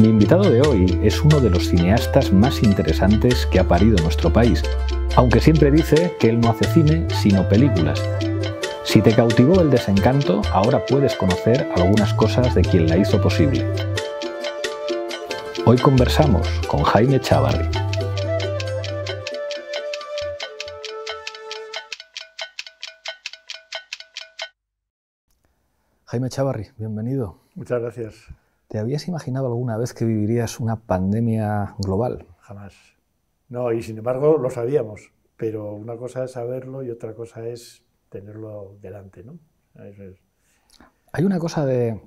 Mi invitado de hoy es uno de los cineastas más interesantes que ha parido nuestro país, aunque siempre dice que él no hace cine sino películas. Si te cautivó el desencanto, ahora puedes conocer algunas cosas de quien la hizo posible. Hoy conversamos con Jaime Chavarri. Jaime Chavarri, bienvenido. Muchas gracias. ¿Te habías imaginado alguna vez que vivirías una pandemia global? Jamás. No, y sin embargo lo sabíamos, pero una cosa es saberlo y otra cosa es tenerlo delante, ¿no? Hay una cosa de,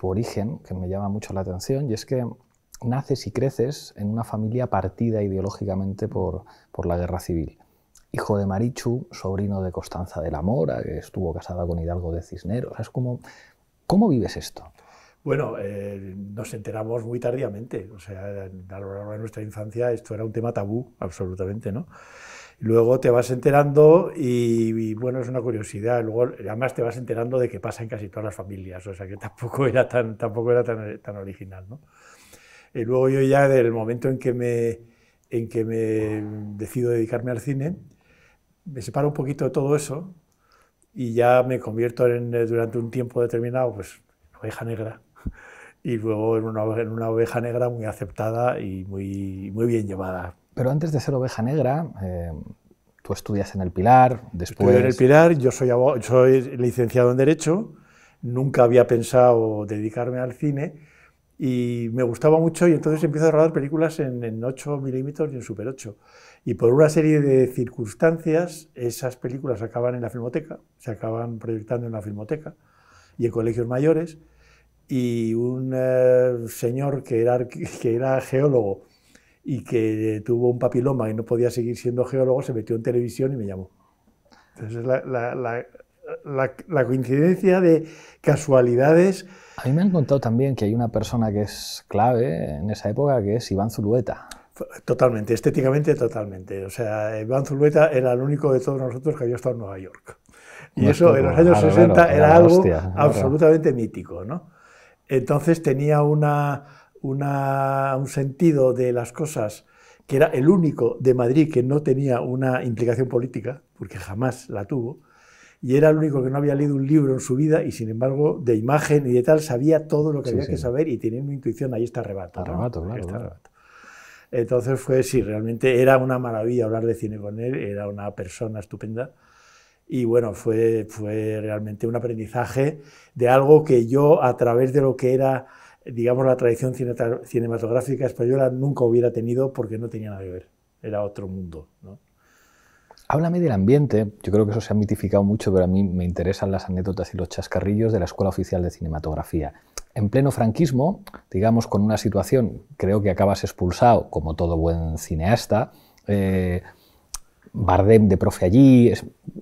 tu origen que me llama mucho la atención y es que naces y creces en una familia partida ideológicamente por, la guerra civil. Hijo de Marichu, sobrino de Costanza de la Mora, que estuvo casada con Hidalgo de Cisneros. Es ¿Cómo vives esto? Bueno, eh, nos enteramos muy tardíamente, o sea, a lo largo de nuestra infancia esto era un tema tabú, absolutamente, ¿no? Luego te vas enterando y, bueno, es una curiosidad, luego además te vas enterando de que pasa en casi todas las familias, o sea, que tampoco era tan, tampoco era tan, original, ¿no? Y luego yo ya del momento en que me, en que me decido dedicarme al cine, me separo un poquito de todo eso y ya me convierto en, durante un tiempo determinado, pues, oveja negra y luego en una, en una oveja negra muy aceptada y muy, muy bien llevada. Pero antes de ser oveja negra, eh, tú estudias en el Pilar, después... en el Pilar, yo soy, soy licenciado en Derecho, nunca había pensado dedicarme al cine y me gustaba mucho y entonces empiezo a rodar películas en, en 8 milímetros y en Super 8. Y por una serie de circunstancias, esas películas acaban en la filmoteca, se acaban proyectando en la filmoteca y en colegios mayores y un eh, señor que era, que era geólogo y que tuvo un papiloma y no podía seguir siendo geólogo, se metió en televisión y me llamó. Entonces, la, la, la, coincidencia de casualidades... A mí me han contado también que hay una persona que es clave en esa época, que es Iván Zulueta. Totalmente, estéticamente totalmente. O sea, Iván Zulueta era el único de todos nosotros que había estado en Nueva York. Y eso en los años 60 ah, era, algo absolutamente mítico, ¿no? Entonces tenía un sentido de las cosas que era el único de Madrid que no tenía una implicación política, porque jamás la tuvo, y era el único que no había leído un libro en su vida y sin embargo de imagen y de tal sabía todo lo que había que saber y tenía una intuición, ahí está rebato. Arrebato, Entonces fue, sí, realmente era una maravilla hablar de cine con él, era una persona estupenda y bueno, fue, fue realmente un aprendizaje de algo que yo a través de lo que era digamos, la tradición cinematográfica española nunca hubiera tenido porque no tenía nada que ver. Era otro mundo. ¿no? Háblame del ambiente. Yo creo que eso se ha mitificado mucho, pero a mí me interesan las anécdotas y los chascarrillos de la Escuela Oficial de Cinematografía. En pleno franquismo, digamos, con una situación, creo que acabas expulsado, como todo buen cineasta. Eh, Bardem de profe allí.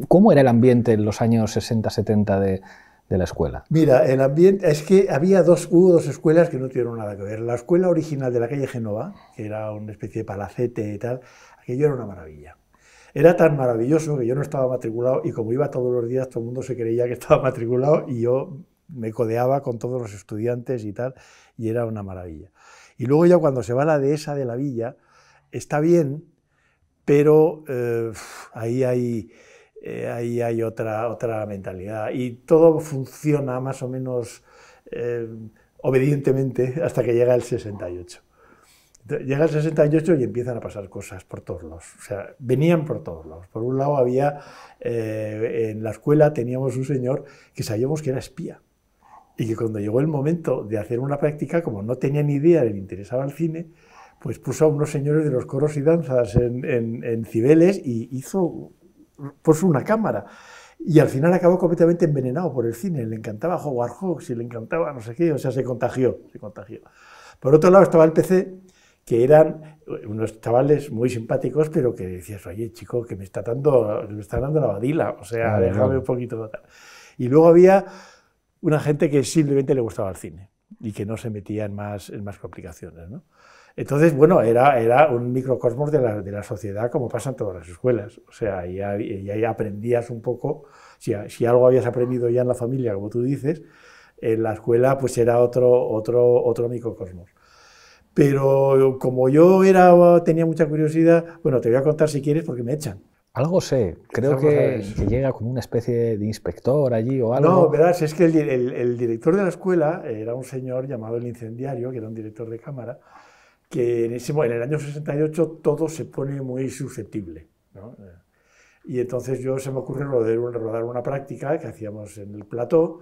¿Cómo era el ambiente en los años 60-70 de, la escuela? Mira, el ambiente es que había dos, hubo dos escuelas que no tuvieron nada que ver. La escuela original de la calle Genova, que era una especie de palacete y tal, aquello era una maravilla. Era tan maravilloso que yo no estaba matriculado y como iba todos los días todo el mundo se creía que estaba matriculado y yo me codeaba con todos los estudiantes y tal y era una maravilla. Y luego ya cuando se va a la dehesa de la villa, está bien, pero eh, ahí hay, eh, ahí hay otra, otra mentalidad y todo funciona más o menos eh, obedientemente hasta que llega el 68. Llega el 68 y empiezan a pasar cosas por todos lados. O sea, venían por todos lados. Por un lado había, en la escuela teníamos un señor que sabíamos que era espía y que cuando llegó el momento de hacer una práctica, como no tenía ni idea, le interesaba el cine, pues puso a unos señores de los coros y danzas en, Cibeles y hizo, puso una cámara. Y al final acabó completamente envenenado por el cine. Le encantaba Howard Hawks y le encantaba no sé qué. O sea, se contagió, se contagió. Por otro lado estaba el PC, que eran unos chavales muy simpáticos, pero que decías, oye, chico, que me está dando, me está dando la badila. O sea, déjame un poquito Y luego había una gente que simplemente le gustaba el cine y que no se metía más, en más complicaciones. ¿no? Entonces, bueno, era, era un microcosmos de la, de sociedad como pasa en todas las escuelas. O sea, y ahí aprendías un poco, si, algo habías aprendido ya en la familia, como tú dices, en la escuela pues era otro, otro, otro microcosmos. Pero como yo era, tenía mucha curiosidad, bueno, te voy a contar si quieres porque me echan. Algo sé, creo que, llega como una especie de inspector allí o algo. No, verás, es que el, director de la escuela era un señor llamado el incendiario, que era un director de cámara, que en, ese, en el año 68 todo se pone muy susceptible. Y entonces yo se me ocurrió rodar una, práctica que hacíamos en el plató,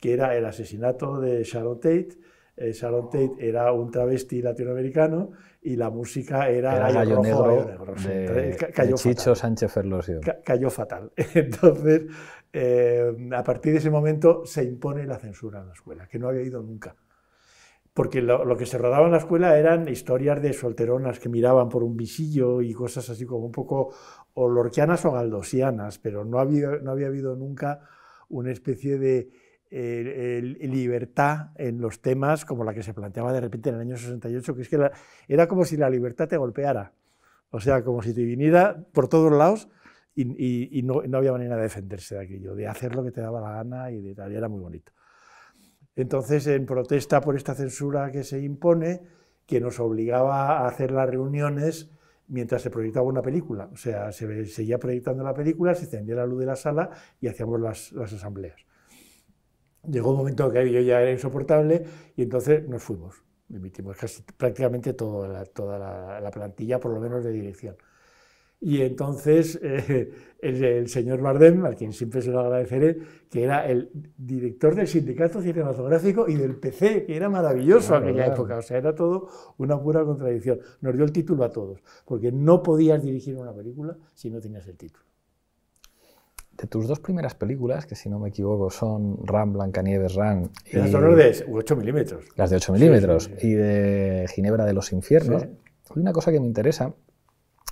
que era el asesinato de Sharon Tate. Eh, Sharon Tate era un travesti latinoamericano y la música era, era Negro, de, cayó Chicho fatal. Sánchez Ferlosio. cayó fatal. Entonces, eh, a partir de ese momento se impone la censura en la escuela, que no había ido nunca porque lo, que se rodaba en la escuela eran historias de solteronas que miraban por un visillo y cosas así como un poco olorquianas o galdosianas, pero no había, no había habido nunca una especie de eh, libertad en los temas como la que se planteaba de repente en el año 68, que es que era como si la libertad te golpeara, o sea, como si te viniera por todos lados y, no, había manera de defenderse de aquello, de hacer lo que te daba la gana y de tal, y era muy bonito. Entonces, en protesta por esta censura que se impone, que nos obligaba a hacer las reuniones mientras se proyectaba una película. O sea, se seguía proyectando la película, se encendía la luz de la sala y hacíamos las, asambleas. Llegó un momento en que yo ya era insoportable y entonces nos fuimos. Emitimos prácticamente toda, toda la plantilla, por lo menos de dirección. Y entonces eh, el, señor Bardem, al quien siempre se lo agradeceré, que era el director del sindicato cinematográfico y del PC, que era maravilloso aquella época. O sea, era todo una pura contradicción. Nos dio el título a todos, porque no podías dirigir una película si no tenías el título. De tus dos primeras películas, que si no me equivoco son Ram, Blancanieves, Ram. Y las de 8 milímetros. Las de 8 milímetros. Y de Ginebra de los Infiernos. Hay una cosa que me interesa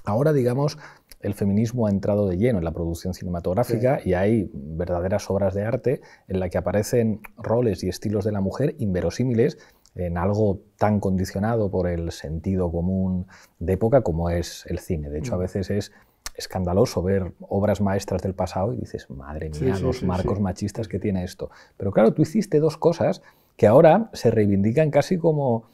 Ahora, digamos, el feminismo ha entrado de lleno en la producción cinematográfica y hay verdaderas obras de arte en las que aparecen roles y estilos de la mujer inverosímiles en algo tan condicionado por el sentido común de época como es el cine. De hecho, a mm. veces es escandaloso ver obras maestras del pasado y dices, madre mía, los marcos machistas que tiene esto. Pero claro, tú hiciste dos cosas que ahora se reivindican casi como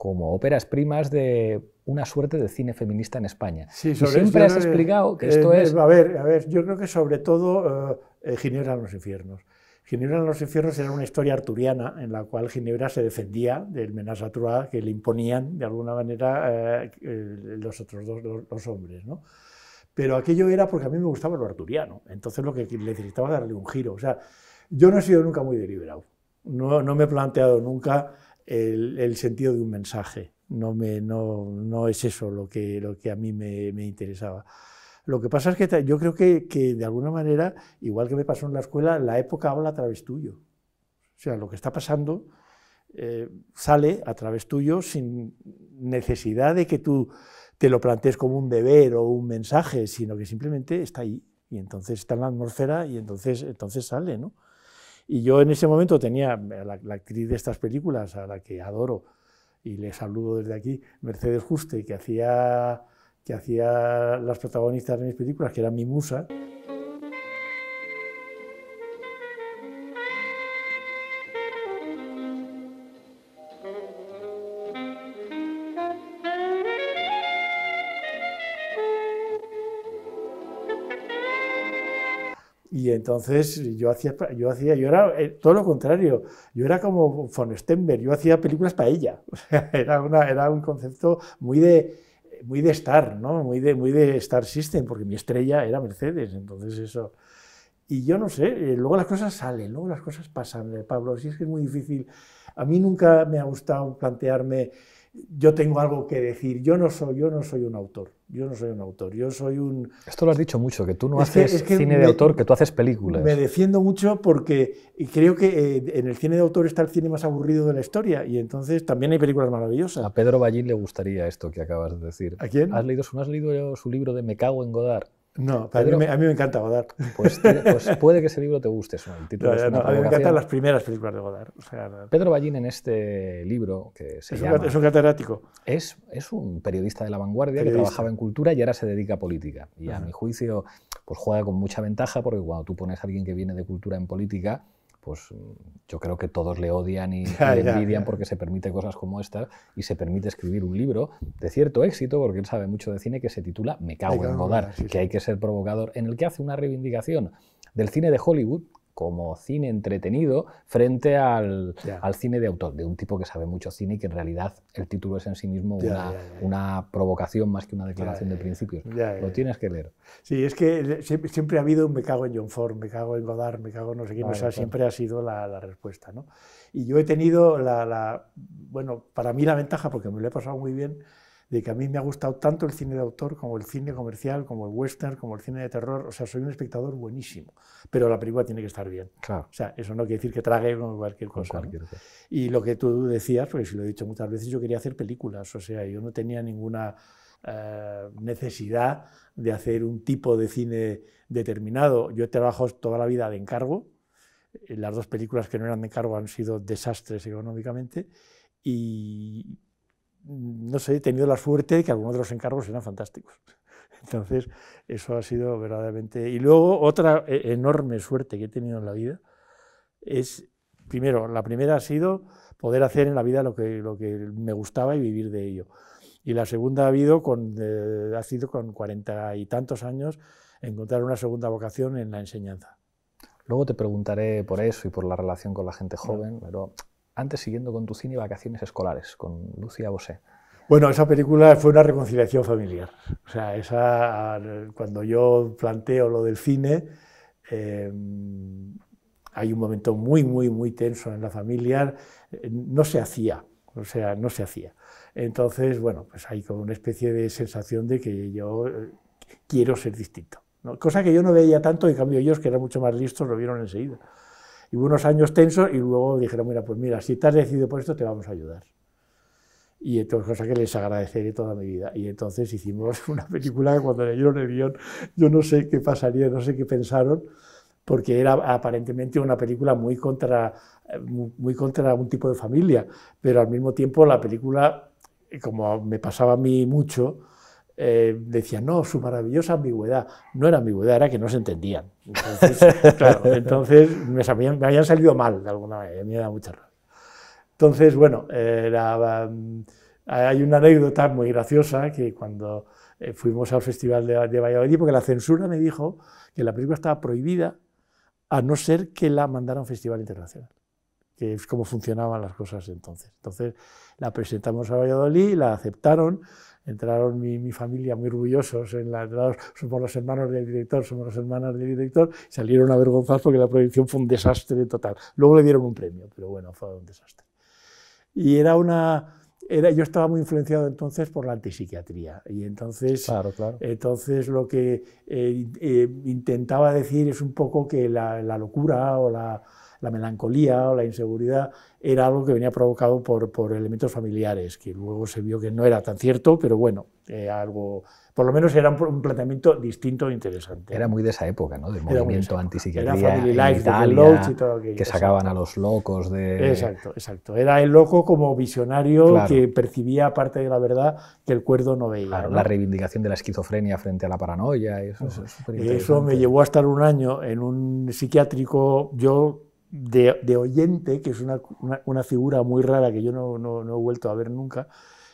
como óperas primas de una suerte de cine feminista en España. siempre has explicado que eh, esto es... A ver, a ver, yo creo que sobre todo eh, eh, Ginebra en los infiernos. Ginebra en los infiernos era una historia arturiana en la cual Ginebra se defendía del menaza que le imponían de alguna manera los otros dos los, hombres. Pero aquello era porque a mí me gustaba lo arturiano, entonces lo que necesitaba darle un giro. O sea, yo no he sido nunca muy deliberado, no, no me he planteado nunca el, sentido de un mensaje. No, no, es eso lo que, lo que a mí me, interesaba. Lo que pasa es que yo creo que, de alguna manera, igual que me pasó en la escuela, la época habla a través tuyo. O sea, lo que está pasando eh, sale a través tuyo sin necesidad de que tú te lo plantees como un deber o un mensaje, sino que simplemente está ahí. Y entonces está en la atmósfera y entonces, entonces sale, ¿no? Y yo en ese momento tenía eh, la, la actriz de estas películas, a la que adoro y le saludo desde aquí, Mercedes Juste, que hacía, que hacía las protagonistas de mis películas, que era mi musa. entonces yo hacía, yo hacía, yo era eh, todo lo contrario, yo era como von Stenberg, yo hacía películas para ella. era, una, era un concepto muy de, muy de Star, ¿no? Muy de, muy de Star System, porque mi estrella era Mercedes, entonces eso. Y yo no sé, eh, luego las cosas salen, luego las cosas pasan, eh, Pablo, si es que es muy difícil. A mí nunca me ha gustado plantearme yo tengo algo que decir. Yo no soy, yo no soy un autor. Yo no soy un autor. Yo soy un. Esto lo has dicho mucho, que tú no haces cine de autor, que tú haces películas. Me defiendo mucho porque creo que eh, en el cine de autor está el cine más aburrido de la historia y entonces también hay películas maravillosas. A Pedro Ballín le gustaría esto que acabas de decir. ¿A quién? ¿Has leído, ¿no has leído su libro de Me cago en Godard? No, a, mí me, encanta Godard. Pues, pues, puede que ese libro te guste. Eso, título a mí me encantan las primeras películas de Godard. Pedro Ballín en este libro, que se es llama... Un, es un catedrático. Es, es, un periodista de la vanguardia que trabajaba en cultura y ahora se dedica a política. Y a mi juicio pues juega con mucha ventaja porque cuando tú pones a alguien que viene de cultura en política pues mm, yo creo que todos le odian y, le envidian porque se permite cosas como estas y se permite escribir un libro de cierto éxito, porque él sabe mucho de cine, que se titula Me cago en Godar, que hay que ser provocador, en el que hace una reivindicación del cine de Hollywood como cine entretenido frente al, al, cine de autor, de un tipo que sabe mucho cine y que en realidad el título es en sí mismo una, una, provocación más que una declaración de principios. Lo tienes que leer. Sí, es que siempre ha habido un me cago en John Ford, me cago en Godard, me cago en no sé quién, sea, siempre ha sido la, la respuesta. ¿no? Y yo he tenido la, bueno, para mí la ventaja, porque me lo he pasado muy bien, de que a mí me ha gustado tanto el cine de autor como el cine comercial, como el western, como el cine de terror. O sea, soy un espectador buenísimo, pero la película tiene que estar bien. Claro. O sea, eso no quiere decir que trague cualquier cosa. Y lo que tú decías, porque si lo he dicho muchas veces, yo quería hacer películas. O sea, yo no tenía ninguna eh, necesidad de hacer un tipo de cine determinado. Yo he trabajado toda la vida de encargo. Las dos películas que no eran de encargo han sido desastres económicamente. Y no sé, he tenido la suerte de que algunos de los encargos eran fantásticos. Entonces, eso ha sido verdaderamente... Y luego, otra e-, enorme suerte que he tenido en la vida es, primero, la primera ha sido poder hacer en la vida lo que, lo que me gustaba y vivir de ello. Y la segunda ha, habido con, eh, ha sido con cuarenta y tantos años encontrar una segunda vocación en la enseñanza. Luego te preguntaré por eso y por la relación con la gente joven, pero antes siguiendo con tu cine Vacaciones Escolares, con Lucía Bosé. Bueno, esa película fue una reconciliación familiar. O sea, esa, cuando yo planteo lo del cine, em, hay un momento muy, muy, muy tenso en la familia. No se hacía, o sea, no se hacía. Entonces, bueno, pues hay como una especie de sensación de que yo eh, quiero ser distinto. Cosa que yo no veía tanto, en cambio ellos, que eran mucho más listos, lo vieron enseguida y hubo unos años tensos y luego dijeron, mira, pues mira, si te has decidido por esto, te vamos a ayudar. Y entonces, cosa que les agradeceré toda mi vida. Y entonces hicimos una película que cuando leyeron el guión, yo no sé qué pasaría, no sé qué pensaron, porque era aparentemente una película muy contra, muy contra un tipo de familia, pero al mismo tiempo la película, como me pasaba a mí mucho, eh, decía, no, su maravillosa ambigüedad. No era ambigüedad, era que no se entendían. Entonces, entonces me, me, habían salido mal de alguna manera, me da mucha rabia. Entonces, bueno, mm, hay una anécdota muy graciosa que cuando eh, fuimos al Festival de, Valladolid, porque la censura me dijo que la película estaba prohibida a no ser que la mandara a un festival internacional que es como funcionaban las cosas entonces. Entonces la presentamos a Valladolid, la aceptaron entraron mi, familia muy orgullosos, en somos los hermanos del director, somos los hermanas del director, salieron avergonzados porque la proyección fue un desastre total. Luego le dieron un premio, pero bueno, fue un desastre. Y era una... Era, yo estaba muy influenciado entonces por la antipsiquiatría y entonces, claro, claro. entonces lo que eh, eh, intentaba decir es un poco que la locura o la, la melancolía o la inseguridad era algo que venía provocado por, por elementos familiares, que luego se vio que no era tan cierto, pero bueno, eh, algo, por lo menos era un, planteamiento distinto e interesante. Era muy de esa época, ¿no? Del movimiento antipsiquiatría Era Family Life, Italia, y todo Que sacaban a los locos de... Exacto, exacto. Era el loco como visionario que percibía parte de la verdad que el cuerdo no veía. Claro, la reivindicación de la esquizofrenia frente a la paranoia, eso, eso, eso me llevó a estar un año en un psiquiátrico, yo de, oyente, que es una, figura muy rara que yo no, he vuelto a ver nunca,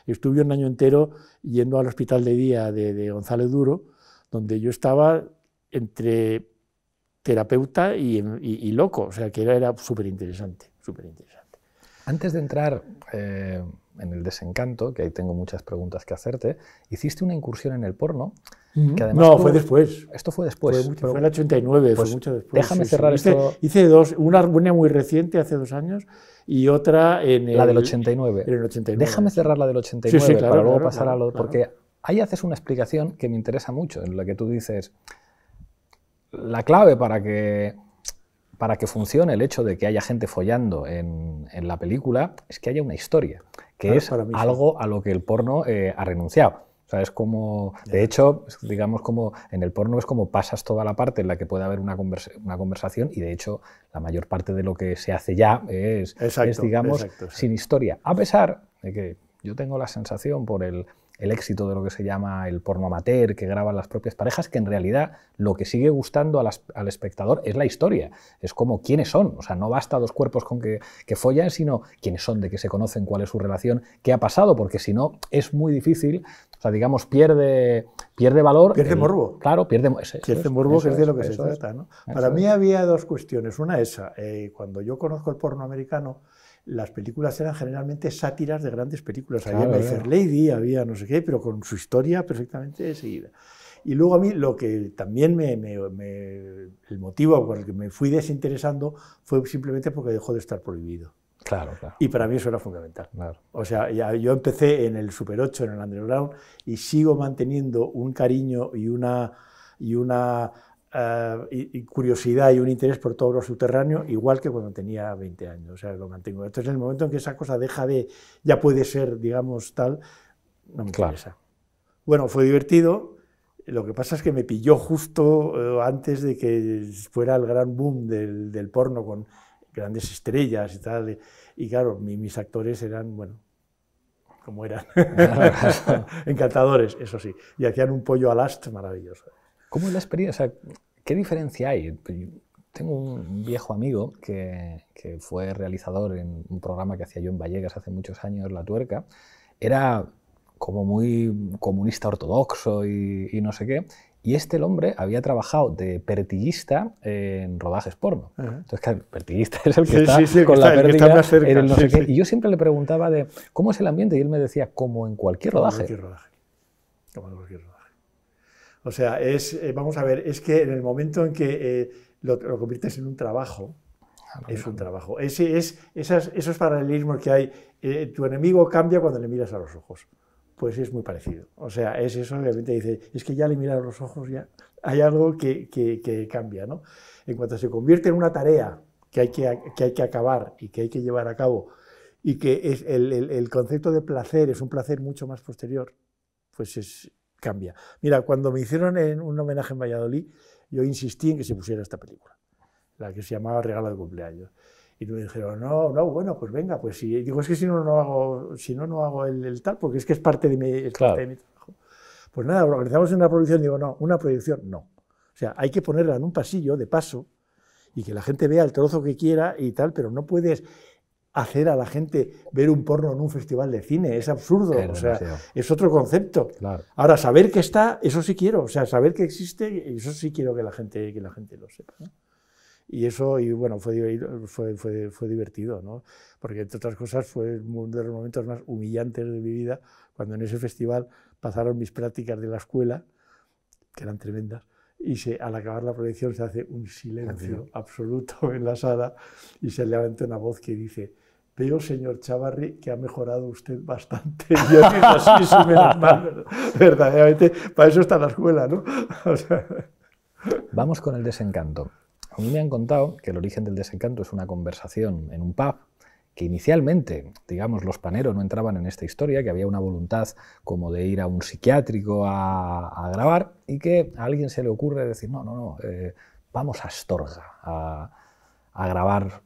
estuve un año entero yendo al hospital de día de, González Duro, donde yo estaba entre terapeuta y, loco, o sea que era, súper interesante, súper interesante. Antes de entrar eh, en el desencanto, que ahí tengo muchas preguntas que hacerte, hiciste una incursión en el porno no, fue después. Esto fue después. Fue, mucho, el 89, fue pues mucho después. Déjame cerrar esto. Hice, dos, una, muy reciente, hace dos años, y otra en el, la del 89. En el Déjame cerrar la del 89 sí, claro, para luego pasar a lo. Porque ahí haces una explicación que me interesa mucho, en la que tú dices. La clave para que, para que funcione el hecho de que haya gente follando en, la película es que haya una historia, que es algo a lo que el porno eh, ha renunciado. O sea, es como, de hecho, digamos como en el porno es como pasas toda la parte en la que puede haber una, una conversación y de hecho la mayor parte de lo que se hace ya es, digamos, sin historia. A pesar de que yo tengo la sensación por el, el éxito de lo que se llama el porno amateur, que graban las propias parejas, que en realidad lo que sigue gustando al, espectador es la historia, es como quiénes son, o sea, no basta dos cuerpos con que, que follan, sino quiénes son, de qué se conocen, cuál es su relación, qué ha pasado, porque si no es muy difícil, o sea, digamos, pierde, pierde valor. Pierde morbo. Claro, pierde, ese, pierde morbo, que es de lo que se trata. Para mí había dos cuestiones, una esa, eh, cuando yo conozco el porno americano, las películas eran generalmente sátiras de grandes películas. había My Lady, había no sé qué, pero con su historia perfectamente seguida. Y luego a mí lo que también me, el motivo por el que me fui desinteresando fue simplemente porque dejó de estar prohibido. Claro, claro. Y para mí eso era fundamental. Claro. O sea, yo empecé en el Super 8, en el Underground, y sigo manteniendo un cariño y una, y una eh, y, curiosidad y un interés por todo lo subterráneo, igual que cuando tenía 20 años, o sea, lo mantengo. Entonces, en el momento en que esa cosa deja de, ya puede ser, digamos, tal, no me interesa. Bueno, fue divertido. Lo que pasa es que me pilló justo eh, antes de que fuera el gran boom del, porno con grandes estrellas y tal. Y claro, mis actores eran, bueno, como eran. Encantadores, eso sí. Y hacían un pollo al maravilloso. ¿Cómo es la experiencia? ¿Qué diferencia hay? Tengo un viejo amigo que, fue realizador en un programa que hacía yo en Vallegas hace muchos años, La Tuerca. Era como muy comunista ortodoxo y, no sé qué. Y este el hombre había trabajado de pertillista en rodajes porno. Entonces, el pertillista es el que está con la está, Y yo siempre le preguntaba de cómo es el ambiente y él me decía, como Como en cualquier rodaje. Como en cualquier rodaje. O sea, eh, vamos a ver, es que en el momento en que eh, lo, conviertes en un trabajo, ah, es un trabajo. Ese, es, esos paralelismos que hay, eh, tu enemigo cambia cuando le miras a los ojos. Pues es muy parecido. O sea, es eso, realmente dice, es que ya le miras a los ojos, ya hay algo que, cambia, ¿no? En cuanto se convierte en una tarea que hay que, hay que acabar y que hay que llevar a cabo, y que es el concepto de placer es un placer mucho más posterior, pues es, cambia. Mira, cuando me hicieron en un homenaje en Valladolid, yo insistí en que se pusiera esta película, la que se llamaba Regalo de cumpleaños. Y me dijeron, no, no, bueno, pues venga, pues sí. digo, es que si no, no hago, si no, no hago el, tal, porque es que es parte de mi, parte de mi trabajo. Pues nada, organizamos una proyección, digo, no, una proyección, no. O sea, hay que ponerla en un pasillo, de paso, y que la gente vea el trozo que quiera y tal, pero no puedes hacer a la gente ver un porno en un festival de cine. Es absurdo, o sea, es otro concepto. Ahora, saber que está, eso sí quiero, o sea, saber que existe, eso sí quiero que la gente, que la gente lo sepa. Y eso, y bueno, fue, fue, fue, fue, divertido, ¿no? Porque entre otras cosas fue uno de los momentos más humillantes de mi vida, cuando en ese festival pasaron mis prácticas de la escuela, que eran tremendas, y se, al acabar la proyección se hace un silencio absoluto en la sala y se levanta una voz que dice, Veo, señor Chavarri, que ha mejorado usted bastante. yo digo, sí, sí, menos mal. Verdaderamente, para eso está la escuela, ¿no? Vamos con el desencanto. A mí me han contado que el origen del desencanto es una conversación en un pub que inicialmente, digamos, los paneros no entraban en esta historia, que había una voluntad como de ir a un psiquiátrico a, grabar y que a alguien se le ocurre decir, no, no, no, eh, vamos a Astorga a grabar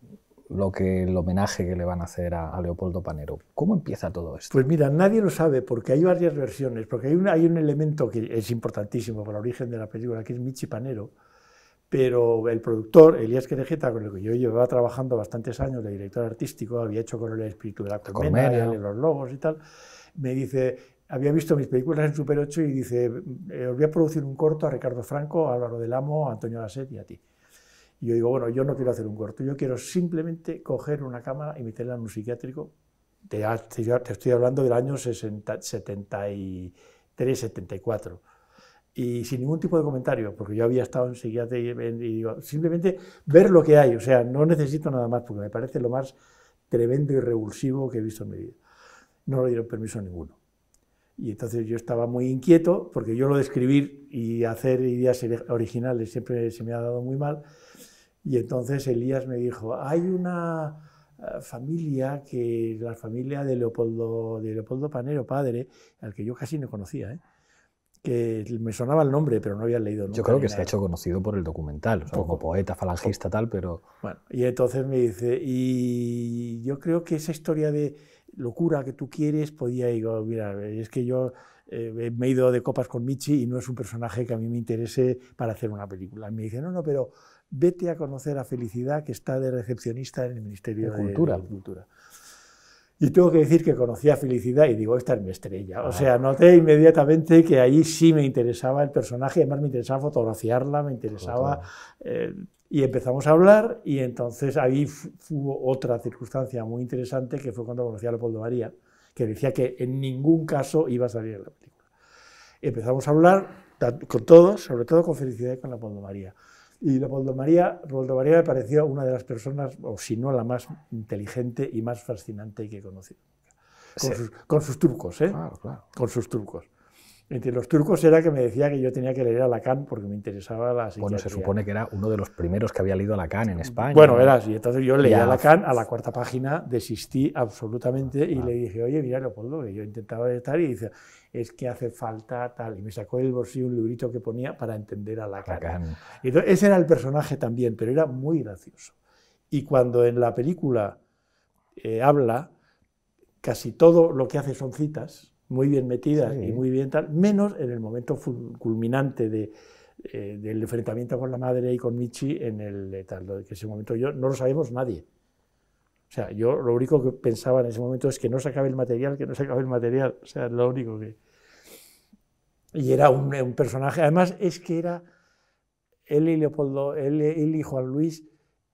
lo que, el homenaje que le van a hacer a, Leopoldo Panero. ¿Cómo empieza todo esto? Pues mira, nadie lo sabe porque hay varias versiones, porque hay un, hay un elemento que es importantísimo para el origen de la película, que es Michi Panero, pero el productor, Elías Querejeta, con el que yo llevaba trabajando bastantes años de director artístico, había hecho con el espíritu de la comedia, de los logos y tal, me dice, había visto mis películas en Super 8 y dice, eh, os voy a producir un corto a Ricardo Franco, Álvaro del Amo, Antonio Gasset y a ti. Y yo digo, bueno, yo no quiero hacer un corto, yo quiero simplemente coger una cámara y meterla en un psiquiátrico. Te, estoy hablando del año 60, 73, 74. Y sin ningún tipo de comentario, porque yo había estado en psiquiatría y digo, simplemente ver lo que hay, o sea, no necesito nada más, porque me parece lo más tremendo y revulsivo que he visto en mi vida. No le dieron permiso a ninguno. Y entonces yo estaba muy inquieto, porque yo lo de escribir y hacer ideas originales siempre se me ha dado muy mal. Y entonces Elías me dijo, hay una eh, familia que la familia de Leopoldo, de Leopoldo Panero, padre, al que yo casi no conocía, ¿eh? que me sonaba el nombre, pero no había leído nunca. Yo creo que se ha hecho conocido por el documental, como poeta, falangista, tal, pero... Bueno, y entonces me dice, y yo creo que esa historia de locura que tú quieres, podía, ir, oh, mira, es que yo eh, me he ido de copas con Michi y no es un personaje que a mí me interese para hacer una película. Y me dice, no, no, pero vete a conocer a Felicidad, que está de recepcionista en el Ministerio de, Cultura. Y tengo que decir que conocí a Felicidad y digo, esta es mi estrella. O sea, noté inmediatamente que ahí sí me interesaba el personaje, además me interesaba fotografiarla, me interesaba... Eh, y empezamos a hablar y entonces ahí hubo otra circunstancia muy interesante que fue cuando conocí a Leopoldo María, que decía que en ningún caso iba a salir en la película. Empezamos a hablar con todos, sobre todo con Felicidad y con Leopoldo María. Y Leopoldo María, María me pareció una de las personas, o si no la más inteligente y más fascinante que he conocido. Con, sus, con sus, trucos, ¿eh? Claro, claro. Con sus trucos. Entre los turcos era que me decía que yo tenía que leer a Lacan porque me interesaba la psiquiatría. Bueno, se supone que era uno de los primeros que había leído a Lacan en España. Bueno, era así. Entonces yo leía a Lacan, a la cuarta página desistí absolutamente y ah. le dije, oye, mira Leopoldo, que yo intentaba estar y dice, es que hace falta tal. Y me sacó del bolsillo un librito que ponía para entender a Lacan. ese era el personaje también, pero era muy gracioso. Y cuando en la película eh, habla, casi todo lo que hace son citas muy bien metidas y muy bien tal, menos en el momento culminante de, eh, del enfrentamiento con la madre y con Michi en el tal, que ese momento yo no lo sabemos nadie. O sea, yo lo único que pensaba en ese momento es que no se acabe el material, que no se acabe el material. O sea, lo único que... Y era un, un, personaje, además es que era, él y Leopoldo, él, él y Juan Luis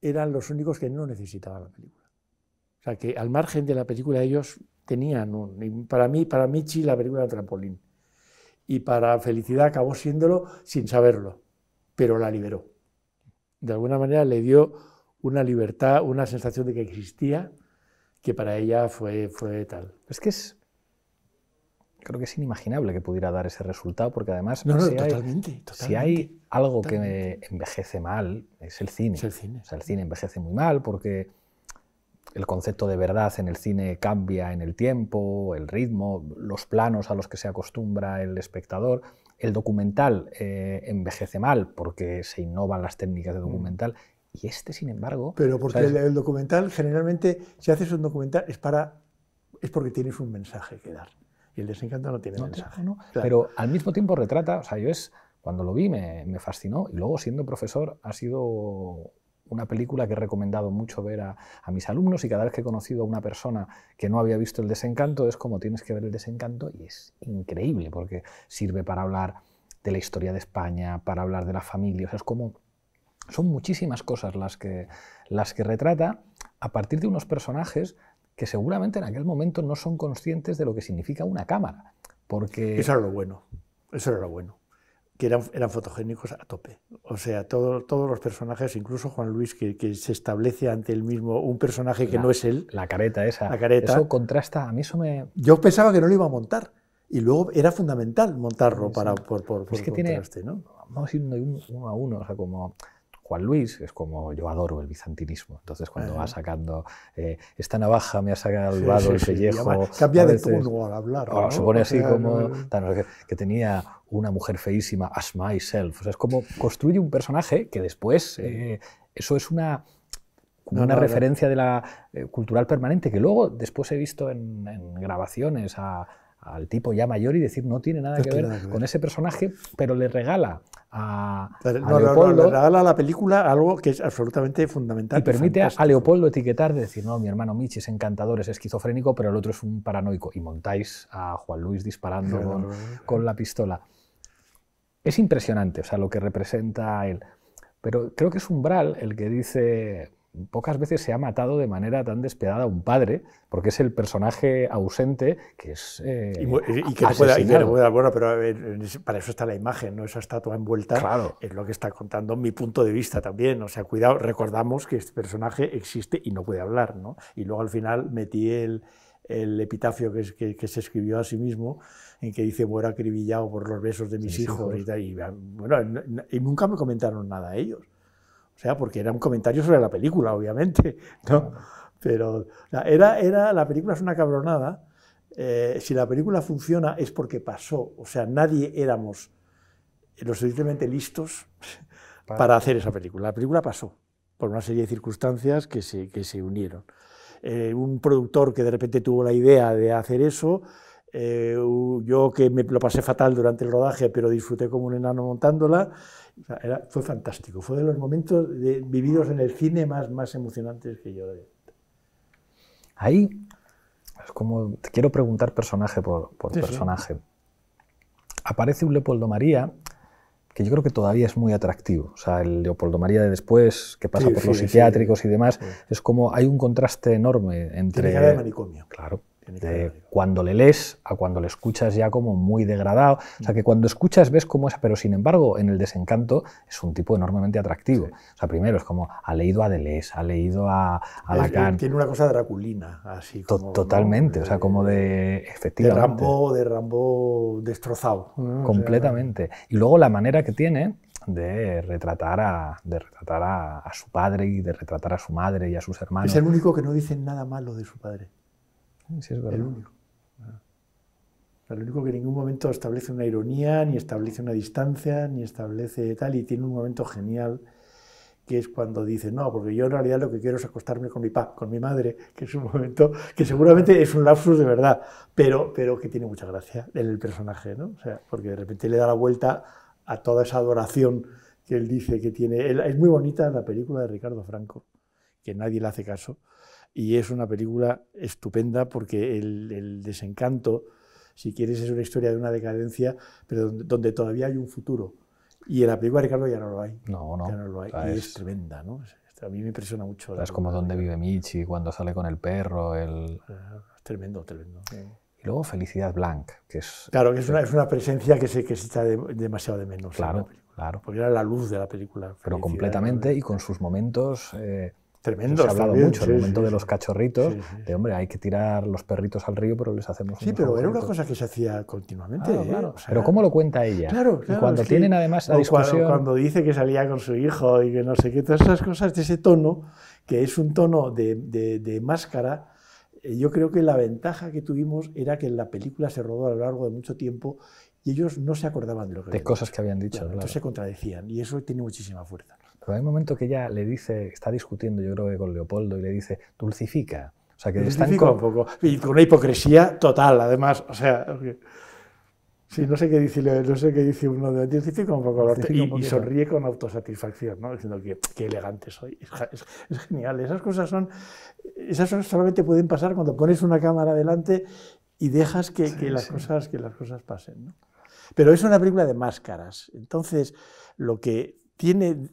eran los únicos que no necesitaban la película que al margen de la película ellos tenían para mí, para Michi, la película era trampolín. Y para Felicidad acabó siéndolo sin saberlo, pero la liberó. De alguna manera le dio una libertad, una sensación de que existía, que para ella fue, fue tal. Es que es... Creo que es inimaginable que pudiera dar ese resultado, porque además... No, si totalmente, hay, Si hay algo que envejece mal, es el cine. Es el cine. O sea, el cine envejece muy mal porque el concepto de verdad en el cine cambia en el tiempo, el ritmo, los planos a los que se acostumbra el espectador. El documental eh, envejece mal porque se innovan las técnicas de mm. documental. Y este, sin embargo. Pero porque el, documental, generalmente, si haces un documental, es, para, es porque tienes un mensaje que dar. Y el desencanto no tiene mensaje. Pero al mismo tiempo retrata, o sea, yo es. Cuando lo vi me fascinó y luego siendo profesor ha sido una película que he recomendado mucho ver a, mis alumnos y cada vez que he conocido a una persona que no había visto el desencanto es como tienes que ver el desencanto y es increíble porque sirve para hablar de la historia de España, para hablar de la familia, es como... Son muchísimas cosas las que, las que retrata a partir de unos personajes que seguramente en aquel momento no son conscientes de lo que significa una cámara. Porque... Eso era lo bueno. Eso era lo bueno que eran, eran, fotogénicos a tope. O sea, todo, todos los personajes, incluso Juan Luis, que, que, se establece ante él mismo un personaje que no es él. La careta esa. La careta. Eso contrasta, a mí eso me... Yo pensaba que no lo iba a montar. Y luego era fundamental montarlo para, por, por, es que contraste, tiene, ¿no? Vamos a ir uno a uno, o sea, como Juan Luis, es como yo adoro el bizantinismo. Entonces, cuando va sacando eh, esta navaja me ha salvado el pellejo. cambia de al hablar. Ah, se pone así como que, tenía una mujer feísima, as myself. es como construye un personaje que después eh, eso es una una referencia de la eh, cultural permanente que luego después he visto en grabaciones a al tipo ya mayor y decir no tiene nada, que, ver con ese personaje, pero le regala a, le regala a la película algo que es absolutamente fundamental. Y permite a Leopoldo etiquetar de decir, no, mi hermano Michi es encantador, es esquizofrénico, pero el otro es un paranoico. Y montáis a Juan Luis disparando con, con la pistola. Es impresionante, o sea, lo que representa él. Pero creo que es umbral el que dice pocas veces se ha matado de manera tan despedada un padre, porque es el personaje ausente que es. Eh, y, que pueda, bueno, pero para eso está la imagen, ¿no? esa estatua envuelta claro. es lo que está contando mi punto de vista también. O sea, cuidado, recordamos que este personaje existe y no puede hablar, ¿no? Y luego al final metí el, epitafio que, se escribió a sí mismo, en que dice, muero acribillado por los besos de mis, hijos. Y, bueno, y nunca me comentaron nada ellos. O sea, porque era un comentario sobre la película, obviamente, ¿no? Pero era, era, la película es una cabronada. Eh, si la película funciona es porque pasó. O sea, nadie éramos eh, lo suficientemente listos para hacer esa película. La película pasó por una serie de circunstancias que se, que se unieron. Eh, un productor que de repente tuvo la idea de hacer eso, eh, yo que me lo pasé fatal durante el rodaje, pero disfruté como un enano montándola. fue fantástico. Fue de los momentos vividos en el cine más, más emocionantes que yo. Ahí es como te quiero preguntar personaje por, personaje. Aparece un Leopoldo María que yo creo que todavía es muy atractivo. O sea, el Leopoldo María de después, que pasa por los psiquiátricos y demás, es como hay un contraste enorme entre. Tiene de manicomio. Claro de cuando le lees a cuando le escuchas ya como muy degradado. O sea, que cuando escuchas ves cómo es, pero sin embargo, en el desencanto es un tipo enormemente atractivo. O sea, primero es como ha leído a Deleuze, ha leído a, Lacan. Tiene una cosa draculina, así. Totalmente, o sea, como de. Efectivamente. De Rambo, de Rambo destrozado. Completamente. y luego la manera que tiene de retratar, a, de retratar a su padre y de retratar a su madre y a sus hermanos. Es el único que no dice nada malo de su padre es verdad. El único. lo único que en ningún momento establece una ironía, ni establece una distancia, ni establece tal, y tiene un momento genial que es cuando dice, no, porque yo en realidad lo que quiero es acostarme con mi papá, con mi madre, que es un momento que seguramente es un lapsus de verdad, pero, pero que tiene mucha gracia en el personaje, ¿no? sea, porque de repente le da la vuelta a toda esa adoración que él dice que tiene. Es muy bonita la película de Ricardo Franco, que nadie le hace caso, y es una película estupenda porque el, desencanto, si quieres, es una historia de una decadencia, pero donde, todavía hay un futuro. Y en la película de Ricardo ya no lo hay. No, no. Ya no lo hay. y es, tremenda, ¿no? A mí me impresiona mucho. es como donde vive Michi, cuando sale con el perro. El... Es ah, tremendo, tremendo. Y luego Felicidad Blanc, que es... Claro, que es una, es una presencia que se, que se demasiado de menos. Claro, claro. Porque era la luz de la película. Pero completamente y con sus momentos... Eh, Tremendo. Se ha hablado mucho en el momento de los cachorritos, de hombre, hay que tirar los perritos al río, pero les hacemos. Sí, pero era una cosa que se hacía continuamente. claro. ¿eh? pero ¿cómo lo cuenta ella? Claro, cuando tienen además la discusión. Cuando, dice que salía con su hijo y que no sé qué, todas esas cosas de ese tono, que es un tono de, máscara. Eh, yo creo que la ventaja que tuvimos era que la película se rodó a lo largo de mucho tiempo y ellos no se acordaban de lo que De cosas que habían dicho. Entonces se contradecían y eso tiene muchísima fuerza. Pero hay un momento que ella le dice, está discutiendo yo creo que con Leopoldo y le dice, dulcifica. O sea, que dulcifica un poco. Y con una hipocresía total, además. O sea, no sé qué dice, sé qué dice uno de dulcifica un poco. y, y, sonríe con autosatisfacción, ¿no? diciendo que qué elegante soy. Es, genial. Esas cosas son, esas solamente pueden pasar cuando pones una cámara delante y dejas que, las, cosas, que las cosas pasen. Pero es una película de máscaras. Entonces, lo que tiene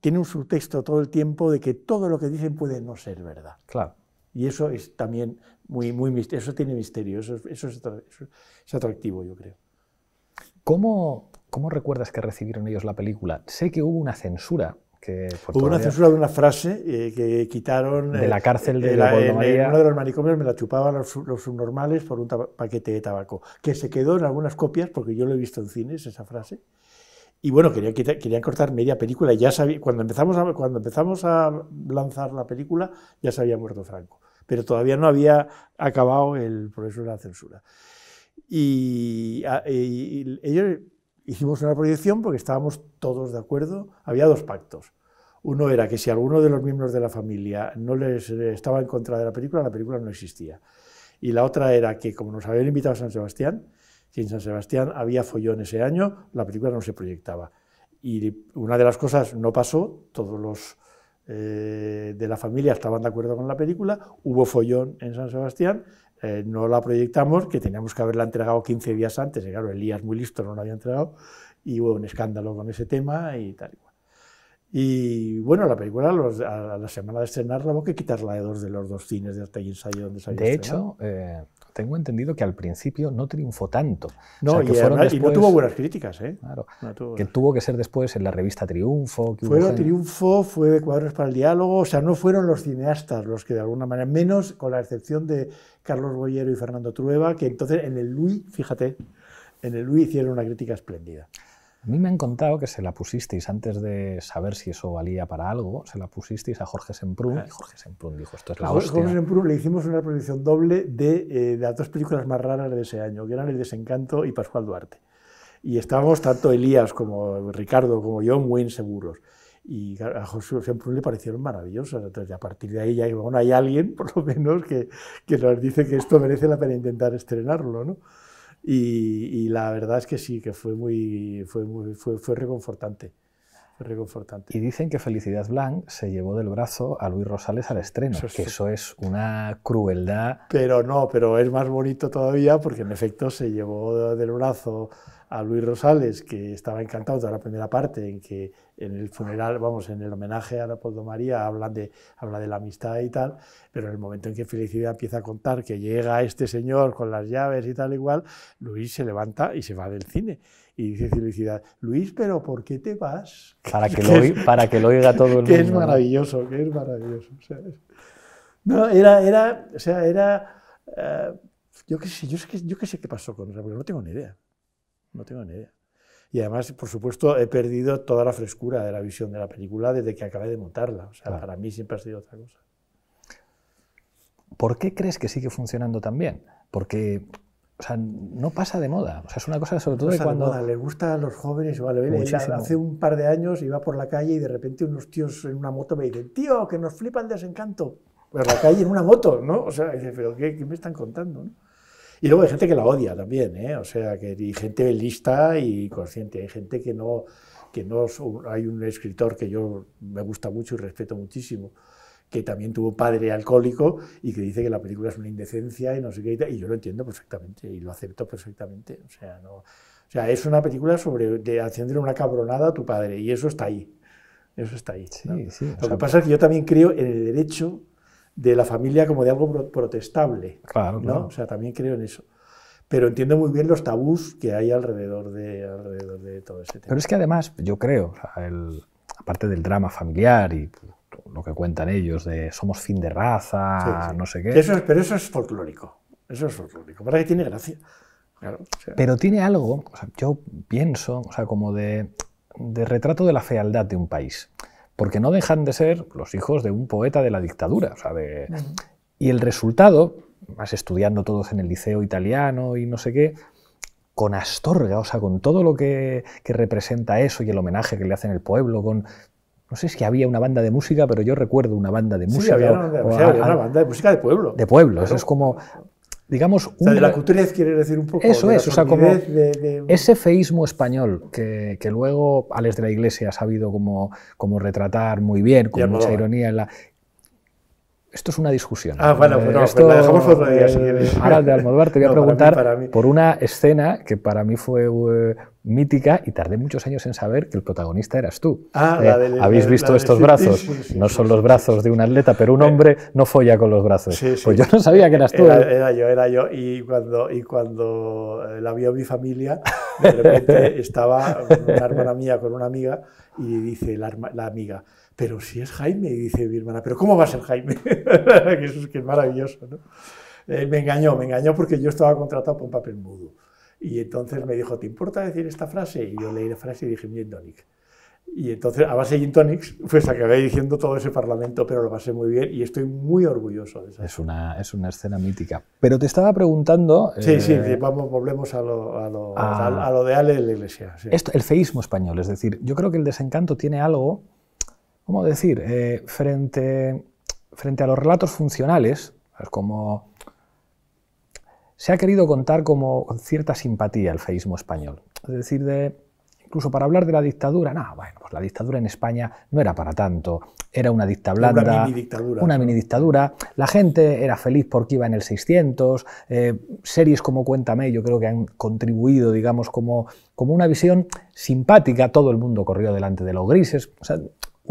tiene un subtexto todo el tiempo de que todo lo que dicen puede no ser verdad. Claro. Y eso es también muy, muy eso tiene misterio, eso, es, atractivo, yo creo. ¿Cómo, recuerdas que recibieron ellos la película? Sé que hubo una censura. Que hubo una censura de una frase eh, que quitaron... De la eh, cárcel de, la, en, uno de los manicomios me la chupaban los, los subnormales por un paquete de tabaco, que se quedó en algunas copias, porque yo lo he visto en cines, esa frase. Y bueno, quería, cortar media película y ya sabía, cuando empezamos, a, cuando empezamos a lanzar la película ya se había muerto Franco, pero todavía no había acabado el proceso de la censura. Y, ellos hicimos una proyección porque estábamos todos de acuerdo, había dos pactos. Uno era que si alguno de los miembros de la familia no les eh, estaba en contra de la película, la película no existía. Y la otra era que, como nos habían invitado a San Sebastián, si en San Sebastián había follón ese año, la película no se proyectaba. Y una de las cosas no pasó, todos los eh, de la familia estaban de acuerdo con la película, hubo follón en San Sebastián, eh, no la proyectamos, que teníamos que haberla entregado 15 días antes, y claro, Elías muy listo no la había entregado, y hubo un escándalo con ese tema y tal y Y bueno, la película a la semana de estrenarla hubo que quitarla de dos de los dos cines de hasta y Ensayo donde se De hecho, eh, tengo entendido que al principio no triunfó tanto. No, y, no tuvo buenas críticas, ¿eh? Claro, que tuvo que ser después en la revista Triunfo. Que Triunfo, fue de Cuadros para el Diálogo, o sea, no fueron los cineastas los que de alguna manera, menos con la excepción de Carlos Boyero y Fernando Trueba, que entonces en el Luis, fíjate, en el Luis hicieron una crítica espléndida. A mí me han contado que se la pusisteis, antes de saber si eso valía para algo, se la pusisteis a Jorge Semprún. Ah. Y Jorge Semprún dijo, esto es la hostia. A Jorge Semprún le hicimos una proyección doble de, eh, de, las dos películas más raras de ese año, que eran El Desencanto y Pascual Duarte. Y estábamos tanto Elías como Ricardo, como John Wayne seguros. Y a Jorge Semprún le parecieron maravillosas. Entonces, a partir de ahí ya bueno, hay alguien, por lo menos, que, que nos dice que esto merece la pena intentar estrenarlo, ¿no? Y, la verdad es que sí, que fue muy, fue, muy, fue, fue reconfortante reconfortante. Y dicen que Felicidad Blanc se llevó del brazo a Luis Rosales al estreno, que eso es una crueldad. Pero no, pero es más bonito todavía porque en efecto se llevó del brazo a Luis Rosales, que estaba encantado de la primera parte, en que en el funeral, vamos, en el homenaje a Leopoldo María, hablan de, habla de la amistad y tal, pero en el momento en que Felicidad empieza a contar que llega este señor con las llaves y tal igual, Luis se levanta y se va del cine. Y dice Felicidad, Luis, pero ¿por qué te vas? Para que, lo, para que lo oiga todo el mundo. Que es maravilloso, que es maravilloso. No, era, era, o sea, era, eh, yo qué sé, yo, qué, yo qué sé qué pasó con eso porque no tengo ni idea, no tengo ni idea. Y además, por supuesto, he perdido toda la frescura de la visión de la película desde que acabé de montarla. O sea, para mí siempre ha sido otra cosa. ¿Por qué crees que sigue funcionando tan bien? Porque o sea, no pasa de moda. O sea, es una cosa sobre todo pasa cuando... le gusta a los jóvenes. Vale, hace un par de años iba por la calle y de repente unos tíos en una moto me dicen, tío, que nos flipa el desencanto. Por pues la calle en una moto, ¿no? O sea, pero qué, me están contando? ¿no? Y luego hay gente que la odia también, ¿eh? O sea, que hay gente lista y consciente. Hay gente que no... Que no hay un escritor que yo me gusta mucho y respeto muchísimo, que también tuvo padre alcohólico y que dice que la película es una indecencia y no sé qué, y yo lo entiendo perfectamente y lo acepto perfectamente. O sea, no, o sea es una película sobre de haciéndole una cabronada a tu padre y eso está ahí. Eso está ahí. lo que pasa es que yo también creo en el derecho de la familia como de algo protestable. Claro, ¿no? Claro. O sea, también creo en eso pero entiendo muy bien los tabús que hay alrededor de, alrededor de todo ese tema. Pero es que además, yo creo, aparte del drama familiar y lo que cuentan ellos de somos fin de raza, no sé qué. pero eso es folclórico. Eso es folclórico. Para que tiene gracia. Pero tiene algo, yo pienso, o sea, como de, retrato de la fealdad de un país. Porque no dejan de ser los hijos de un poeta de la dictadura. O Y el resultado, más estudiando todos en el liceo italiano y no sé qué, con Astorga, o sea, con todo lo que, que, representa eso y el homenaje que le hacen el pueblo, con no sé si había una banda de música, pero yo recuerdo una banda de música. Sí, había, una, banda de música de pueblo. De pueblo, eso es como, digamos... un... de la cutrez, quiere decir un poco. Eso es, o sea, como ese feísmo español que, que, luego Alex de la Iglesia ha sabido como, como retratar muy bien, con mucha ironía, en la, esto es una discusión. Ah, bueno, eh, pues esto, la dejamos otro día, si de Almodóvar te voy a preguntar por una escena que para mí fue eh, mítica y tardé muchos años en saber que el protagonista eras tú. Ah, la Habéis visto estos brazos. no son los brazos de un atleta, pero un eh, hombre no folla con los brazos. Pues yo no sabía que eras tú. Era, ¿eh? yo, era yo. Y cuando, y cuando la vio mi familia, de repente estaba una hermana mía con una amiga y dice la amiga pero si es Jaime, dice mi hermana, pero ¿cómo va a ser Jaime? que es maravilloso, ¿no? Eh, me engañó, me engañó porque yo estaba contratado por un papel mudo. Y entonces me dijo, ¿te importa decir esta frase? Y yo leí la frase y dije, mi Y entonces, a base de intónix, pues acabé diciendo todo ese parlamento, pero lo pasé muy bien y estoy muy orgulloso de eso. Es una, es una escena mítica. Pero te estaba preguntando... Sí, sí, eh, vamos, volvemos a lo, ah. a lo, de Ale de la Iglesia. el feísmo español, es decir, yo creo que el desencanto tiene algo ¿cómo decir? Eh, frente, frente a los relatos funcionales, como se ha querido contar como con cierta simpatía el feísmo español. Es decir, de, incluso para hablar de la dictadura, no, bueno, pues la dictadura en España no era para tanto, era una dicta blanda, una mini dictadura. La gente era feliz porque iba en el 600, eh, series como Cuéntame yo creo que han contribuido, digamos, como, como una visión simpática, todo el mundo corrió delante de los grises,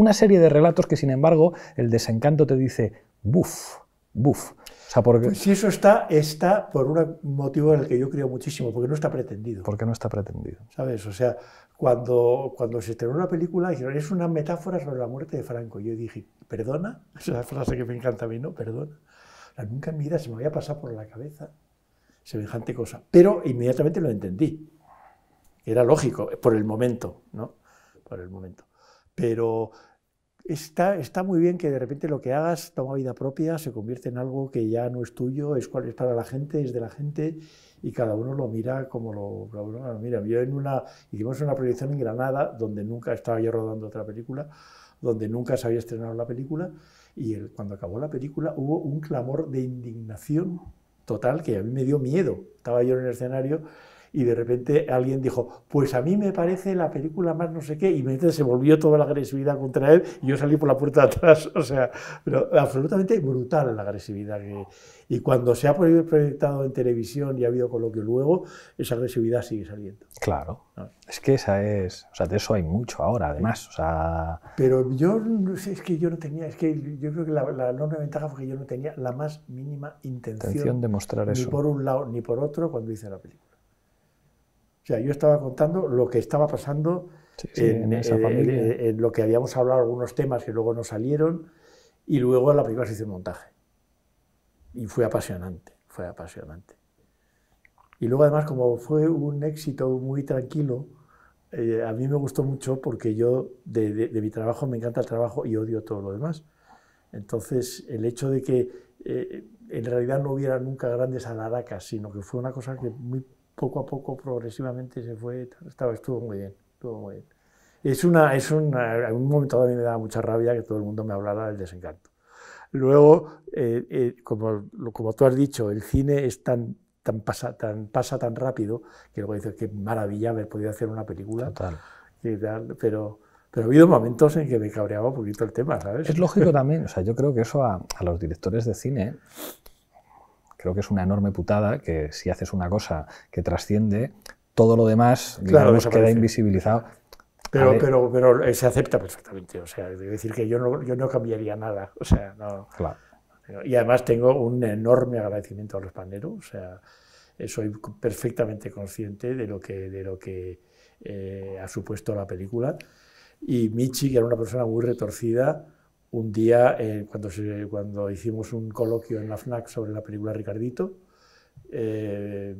una serie de relatos que, sin embargo, el desencanto te dice, buf, buf. O sea, porque... Pues si eso está, está por un motivo en el que yo creo muchísimo, porque no está pretendido. Porque no está pretendido. ¿Sabes? O sea, cuando, cuando se estrenó una película, dijeron, es una metáfora sobre la muerte de Franco. Yo dije, ¿perdona? Esa frase que me encanta a mí, ¿no? Perdona. la nunca en mi vida se me había pasado por la cabeza semejante cosa. Pero inmediatamente lo entendí. Era lógico, por el momento, ¿no? Por el momento. Pero Está, muy bien que de repente lo que hagas toma vida propia, se convierte en algo que ya no es tuyo, es, cual, es para la gente, es de la gente, y cada uno lo mira como lo, mira. en una, hicimos una proyección en Granada, donde nunca estaba yo rodando otra película, donde nunca se había estrenado la película, y cuando acabó la película hubo un clamor de indignación total que a mí me dio miedo. Estaba yo en el escenario y de repente alguien dijo, pues a mí me parece la película más no sé qué, y entonces se volvió toda la agresividad contra él y yo salí por la puerta de atrás, o sea, pero absolutamente brutal la agresividad Y cuando se ha proyectado en televisión y ha habido coloquio luego, esa agresividad sigue saliendo. Claro. Ah. Es que esa es, o sea, de eso hay mucho ahora, además. O sea... Pero yo, es que yo no tenía, es que yo creo que la, enorme ventaja fue que yo no tenía la más mínima intención, de mostrar eso. Ni por un lado ni por otro cuando hice la película. O sea, yo estaba contando lo que estaba pasando en, esa eh, familia. en, lo que habíamos hablado, algunos temas que luego no salieron, y luego la primera se hizo montaje. Y fue apasionante, fue apasionante. Y luego además, como fue un éxito muy tranquilo, eh, a mí me gustó mucho porque yo de, mi trabajo me encanta el trabajo y odio todo lo demás. Entonces, el hecho de que eh, en realidad no hubiera nunca grandes alaracas, sino que fue una cosa que muy poco a poco, progresivamente se fue, estaba, estuvo muy bien, estuvo muy bien. Es una, es en eh, un momento a mí me daba mucha rabia que todo el mundo me hablara del desencanto. Luego, eh, eh, como, como tú has dicho, el cine es tan, tan, pasa, tan, pasa tan rápido que luego dices, qué maravilla haber podido hacer una película. Total. pero, pero ha habido momentos en que me cabreaba un poquito el tema, ¿sabes? Es lógico también, o sea, yo creo que eso a, a los directores de cine creo que es una enorme putada que si haces una cosa que trasciende, todo lo demás claro, queda invisibilizado. Pero, pero, pero eh, se acepta perfectamente. O sea, decir que yo no, yo no cambiaría nada. O sea, no. Claro. Y además tengo un enorme agradecimiento a los O sea, soy perfectamente consciente de lo que, de lo que eh, ha supuesto la película. Y Michi, que era una persona muy retorcida, un día, eh, cuando, hicimos un coloquio en la FNAC sobre la película Ricardito, eh,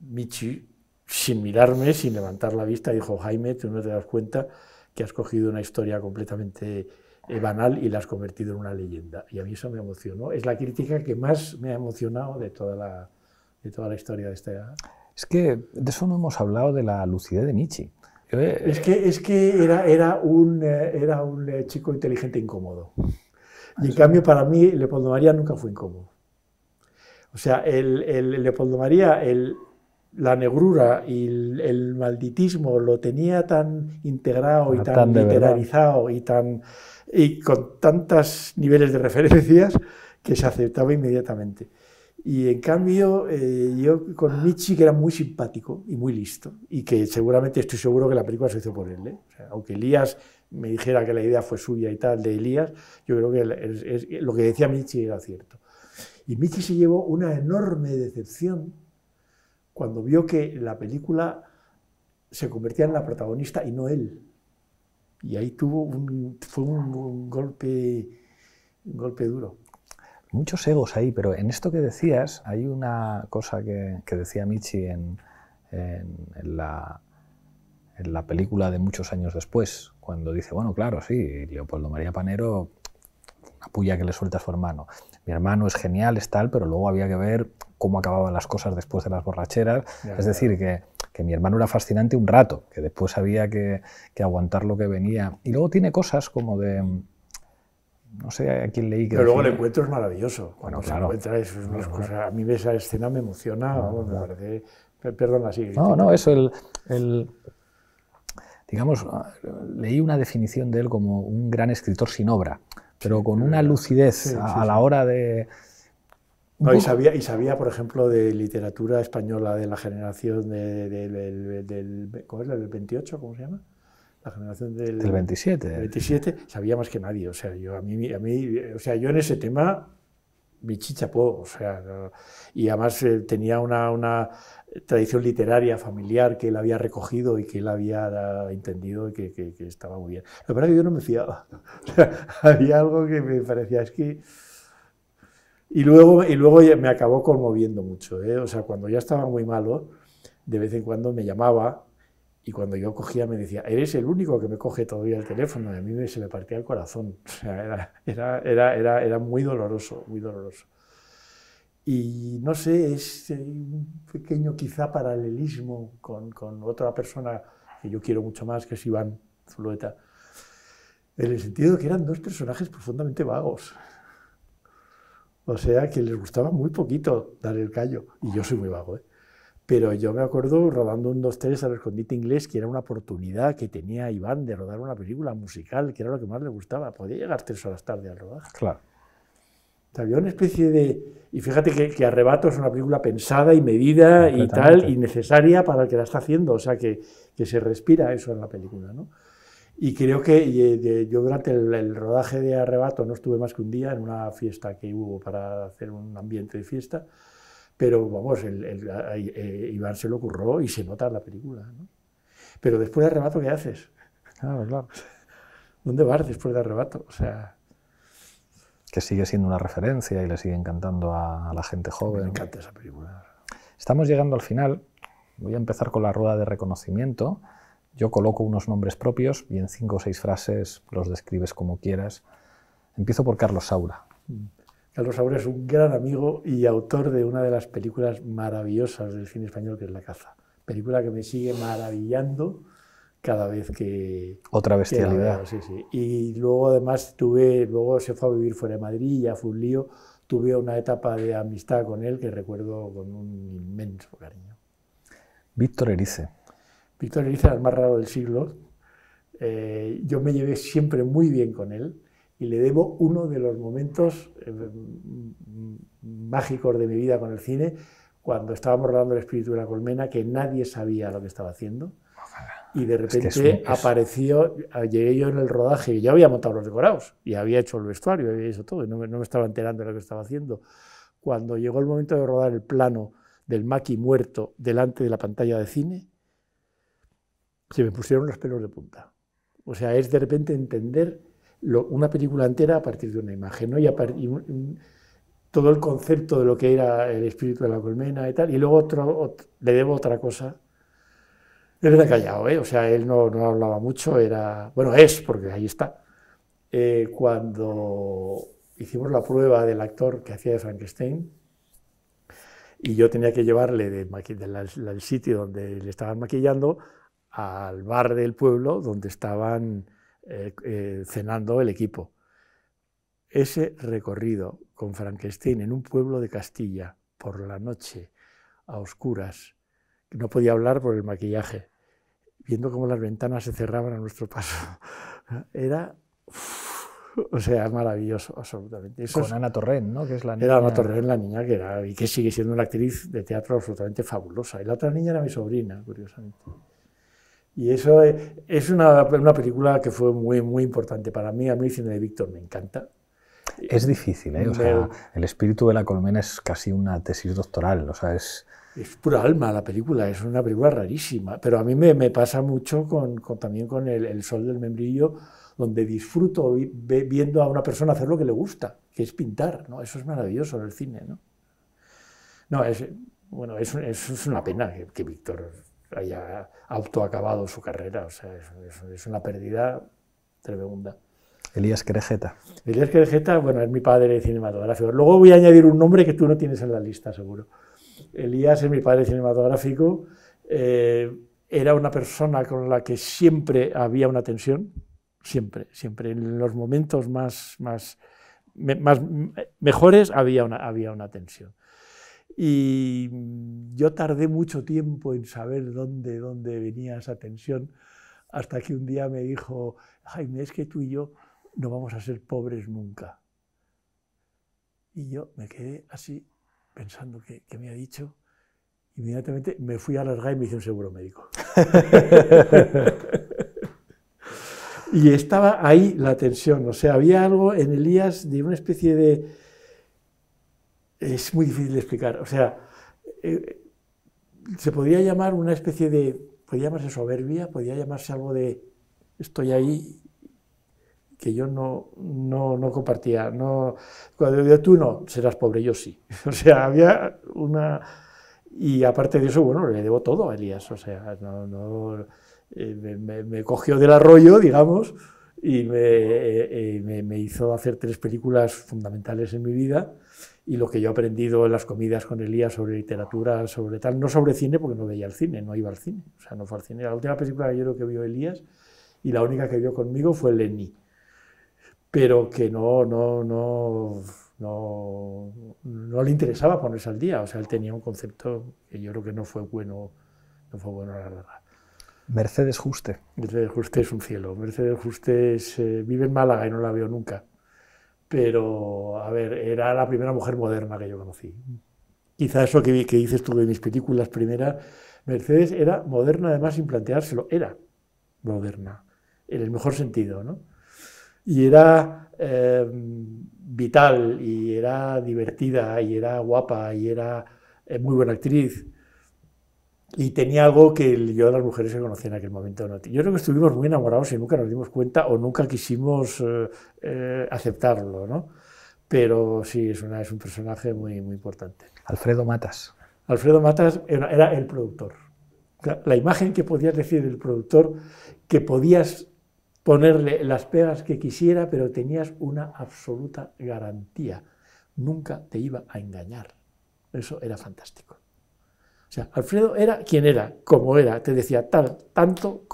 Michi, sin mirarme, sin levantar la vista, dijo, Jaime, tú no te das cuenta que has cogido una historia completamente eh, banal y la has convertido en una leyenda. Y a mí eso me emocionó. Es la crítica que más me ha emocionado de toda la, historia de esta... Es que de eso no hemos hablado de la lucidez de Michi. Es que, es que era, era, un, eh, era un eh, chico inteligente e incómodo. Y en cambio, para mí, Leopoldo María nunca fue incómodo. O sea, el, el Leopoldo María, el, la negrura y el, malditismo lo tenía tan integrado y ah, tan, literalizado y, tan, y con tantos niveles de referencias que se aceptaba inmediatamente. Y en cambio, eh, yo con Michi, que era muy simpático y muy listo, y que seguramente estoy seguro que la película se hizo por él. ¿eh? aunque Elías me dijera que la idea fue suya y tal, de Elías, yo creo que lo que decía Michi era cierto. Y Michi se llevó una enorme decepción cuando vio que la película se convertía en la protagonista y no él. Y ahí tuvo un, fue un golpe, un golpe duro muchos egos ahí, pero en esto que decías, hay una cosa que, decía Michi en, la, en, la, película de muchos años después, cuando dice, bueno, claro, sí, Leopoldo María Panero, una puya que le suelta a su hermano. Mi hermano es genial, es tal, pero luego había que ver cómo acababan las cosas después de las borracheras. es decir, que, que, mi hermano era fascinante un rato, que después había que, que aguantar lo que venía. Y luego tiene cosas como de no sé a quién leí que Pero luego el encuentro es maravilloso. Cuando bueno, claro. a mí esa escena me emociona, Perdón, así... Perdona, No, no, eso, el, digamos, ah, leí una definición de él como un gran escritor sin obra, pero con una lucidez a la hora de... No, y, sabía, y sabía, por ejemplo, de literatura española de la generación del, ¿cómo es? del 28, ¿cómo se llama? la generación del, 27. 27, sabía más que nadie. O sea, yo, a mí, a mí, o sea, yo en ese tema mi chichapó, o sea, y además eh, tenía una, una, tradición literaria familiar que él había recogido y que él había entendido y que, estaba muy bien. La verdad es que yo no me fiaba, había algo que me parecía, es que... Y luego, y luego me acabó conmoviendo mucho, ¿eh? o sea, cuando ya estaba muy malo, de vez en cuando me llamaba y cuando yo cogía me decía, eres el único que me coge todavía el teléfono. Y a mí se me partía el corazón. O sea, era, era, era, era, muy doloroso, muy doloroso. Y no sé, es eh, un pequeño quizá paralelismo con, con otra persona que yo quiero mucho más, que es Iván Zulueta, en el sentido de que eran dos personajes profundamente vagos. O sea, que les gustaba muy poquito dar el callo. Y yo soy muy vago, ¿eh? Pero yo me acuerdo rodando un 2-3 al escondite inglés, que era una oportunidad que tenía Iván de rodar una película musical, que era lo que más le gustaba. Podía llegar tres horas tarde al rodaje. Claro. había una especie de... Y fíjate que, Arrebato es una película pensada y medida y tal, y necesaria para el que la está haciendo. O sea, que, se respira eso en la película, ¿no? Y creo que eh, yo durante el rodaje de Arrebato no estuve más que un día en una fiesta que hubo para hacer un ambiente de fiesta. Pero vamos, el, eh, Iván se lo curró y se nota en la película. ¿no? Pero después de arrebato, ¿qué haces? Claro, claro. ¿Dónde vas después de arrebato? O sea... Que sigue siendo una referencia y le sigue encantando a la gente joven. Me encanta esa película. Estamos llegando al final. Voy a empezar con la rueda de reconocimiento. Yo coloco unos nombres propios y en cinco o seis frases los describes como quieras. Empiezo por Carlos Saura. Mm. Carlos Saura es un gran amigo y autor de una de las películas maravillosas del cine español, que es La caza. Película que me sigue maravillando cada vez que... Otra bestialidad. Y luego además tuve, luego se fue a vivir fuera de Madrid, ya fue un lío. Tuve una etapa de amistad con él que recuerdo con un inmenso cariño. Víctor Erice. Víctor Erice era el más raro del siglo. Eh, yo me llevé siempre muy bien con él y le debo uno de los momentos eh, mágicos de mi vida con el cine, cuando estábamos rodando El espíritu de la colmena, que nadie sabía lo que estaba haciendo. Y de repente apareció, llegué yo en el rodaje, y ya había montado los decorados, y había hecho el vestuario, había hecho todo, y no, no me estaba enterando de lo que estaba haciendo. Cuando llegó el momento de rodar el plano del maqui muerto delante de la pantalla de cine, se me pusieron los pelos de punta. O sea, es de repente entender una película entera a partir de una imagen, ¿no? Y, todo el concepto de lo que era el espíritu de la colmena y tal, y luego otro, le debo otra cosa. Él era callado, ¿eh? o sea, él no, hablaba mucho, era, bueno, es, porque ahí está. Eh, cuando hicimos la prueba del actor que hacía de Frankenstein, y yo tenía que llevarle del sitio donde le estaban maquillando al bar del pueblo donde estaban eh, eh, cenando el equipo. Ese recorrido con Frankenstein en un pueblo de Castilla, por la noche, a oscuras, que no podía hablar por el maquillaje, viendo cómo las ventanas se cerraban a nuestro paso, era... o sea, maravilloso, absolutamente. Con Ana Torrent, ¿no? Que es la niña. Era Ana Torrent, la niña que era y que sigue siendo una actriz de teatro absolutamente fabulosa. Y la otra niña era mi sobrina, curiosamente. Y eso es una, una, película que fue muy, muy importante para mí. A mí el cine de Víctor me encanta. Es difícil, ¿eh? el espíritu de la colmena es casi una tesis doctoral. O sea, es... es pura alma la película, es una película rarísima. Pero a mí me, me pasa mucho con, también con el, Sol del Membrillo, donde disfruto viendo a una persona hacer lo que le gusta, que es pintar. ¿no? Eso es maravilloso en el cine. No, no es, bueno, es, una pena que Víctor haya autoacabado su carrera. O sea, es, una pérdida tremenda. Elías Querejeta. Elías Querejeta, bueno, es mi padre cinematográfico. Luego voy a añadir un nombre que tú no tienes en la lista, seguro. Elías es mi padre cinematográfico. Eh, era una persona con la que siempre había una tensión, siempre, siempre. En los momentos más, más mejores había había una tensión. Y mm, yo tardé mucho tiempo en saber dónde, dónde venía esa tensión, hasta que un día me dijo, Jaime, es que tú y yo no vamos a ser pobres nunca. Y yo me quedé así pensando que, me ha dicho. Inmediatamente me fui a la y me hice un seguro médico. y estaba ahí la tensión, o sea, había algo en Elías de una especie de es muy difícil de explicar. O sea, eh, se podría llamar una especie de, podría llamarse soberbia, podría llamarse algo de estoy ahí que yo no, no, no compartía. No, cuando digo tú no, serás pobre, yo sí. O sea, había una... Y aparte de eso, bueno, le debo todo a Elías. O sea, no, eh, me, cogió del arroyo, digamos, y eh, me, me hizo hacer tres películas fundamentales en mi vida y lo que yo he aprendido en las comidas con Elías sobre literatura, sobre tal, no sobre cine, porque no veía el cine, no iba al cine, o sea, no fue al cine. La última película que yo creo que vio Elías y la única que vio conmigo fue Lenny, pero que no, no, no, no, no le interesaba ponerse al día, o sea, él tenía un concepto que yo creo que no fue bueno, no fue bueno la verdad. Mercedes Juste. Mercedes Juste es un cielo. Mercedes Juste eh, vive en Málaga y no la veo nunca pero, a ver, era la primera mujer moderna que yo conocí. Quizá eso que, que dices tú de mis películas primeras, Mercedes era moderna además sin planteárselo, era moderna, en el mejor sentido, ¿no? Y era em, vital, y era divertida, y era guapa, y era eh, muy buena actriz y tenía algo que yo a las mujeres se conocía en aquel momento no Yo creo que estuvimos muy enamorados y nunca nos dimos cuenta o nunca quisimos eh, eh, aceptarlo, ¿no? Pero sí, es, es un personaje muy, muy importante. Alfredo Matas. Alfredo Matas era, el productor. la imagen que podías decir del productor, que podías ponerle las pegas que quisiera, pero tenías una absoluta garantía. Nunca te iba a engañar. Eso era fantástico. O sea, Alfredo era quien era, como era, te decía tal, tanto,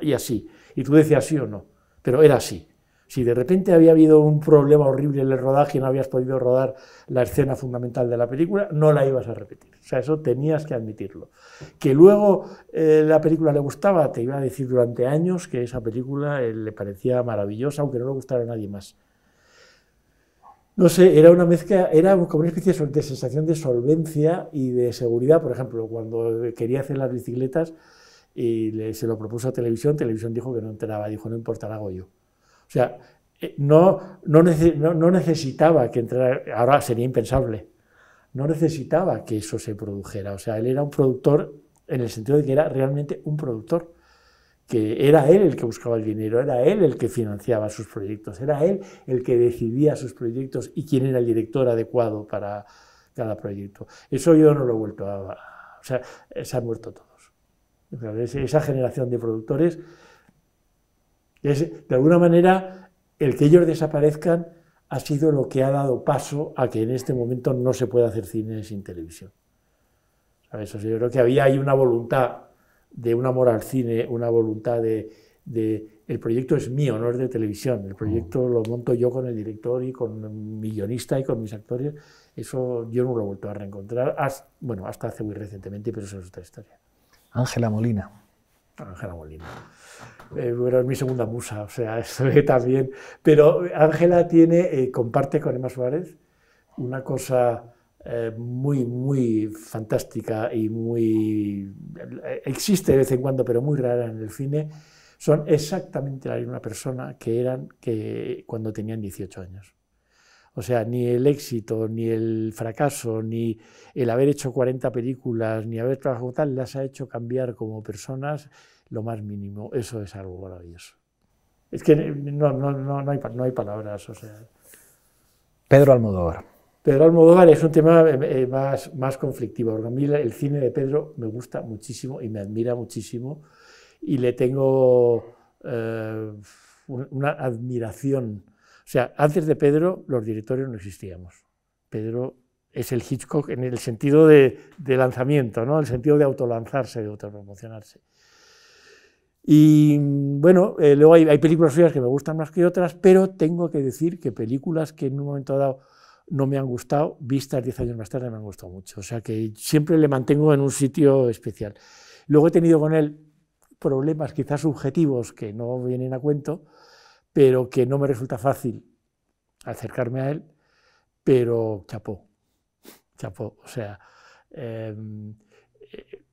y así. Y tú decías sí o no, pero era así. Si de repente había habido un problema horrible en el rodaje y no habías podido rodar la escena fundamental de la película, no la ibas a repetir. O sea, eso tenías que admitirlo. Que luego eh, la película le gustaba, te iba a decir durante años que esa película eh, le parecía maravillosa, aunque no le gustara a nadie más. No sé, era una mezcla, era como una especie de sensación de solvencia y de seguridad. Por ejemplo, cuando quería hacer las bicicletas y se lo propuso a televisión, televisión dijo que no entraba, dijo no importa hago yo. O sea, eh, no, no necesitaba que entrara, ahora sería impensable, no necesitaba que eso se produjera. O sea, él era un productor en el sentido de que era realmente un productor que era él el que buscaba el dinero, era él el que financiaba sus proyectos, era él el que decidía sus proyectos y quién era el director adecuado para cada proyecto. Eso yo no lo he vuelto a... O sea, se han muerto todos. Esa generación de productores de alguna manera, el que ellos desaparezcan ha sido lo que ha dado paso a que en este momento no se pueda hacer cine sin televisión. yo creo que había ahí una voluntad de un amor al cine, una voluntad de, El proyecto es mío, no es de televisión. El proyecto mm. lo monto yo con el director y con mi guionista y con mis actores. Eso yo no lo he vuelto a reencontrar, bueno, hasta hace muy recientemente, pero eso es otra historia. Ángela Molina. Ángela Molina. Eh, bueno, es mi segunda musa, o sea, estoy también. Pero Ángela tiene, eh, comparte con Emma Suárez una cosa eh, muy, muy fantástica y muy... existe de vez en cuando, pero muy rara en el cine, son exactamente la misma persona que eran que cuando tenían 18 años. O sea, ni el éxito, ni el fracaso, ni el haber hecho 40 películas, ni haber trabajado tal, las ha hecho cambiar como personas lo más mínimo. Eso es algo maravilloso. Es que no, hay, palabras. O sea. Pedro Almodóvar. Pedro Almodóvar es un tema eh, eh, más, más conflictivo. a mí el cine de Pedro me gusta muchísimo y me admira muchísimo y le tengo eh, una admiración. O sea, antes de Pedro los directores no existíamos. Pedro es el Hitchcock en el sentido de, lanzamiento, ¿no? el sentido de autolanzarse, de autopromocionarse. Y bueno, luego hay, películas suyas que me gustan más que otras, pero tengo que decir que películas que en un momento dado no me han gustado, vistas Diez años más tarde me han gustado mucho. O sea que siempre le mantengo en un sitio especial. Luego he tenido con él problemas quizás subjetivos que no vienen a cuento, pero que no me resulta fácil acercarme a él, pero chapó, chapó. O sea, em, eh,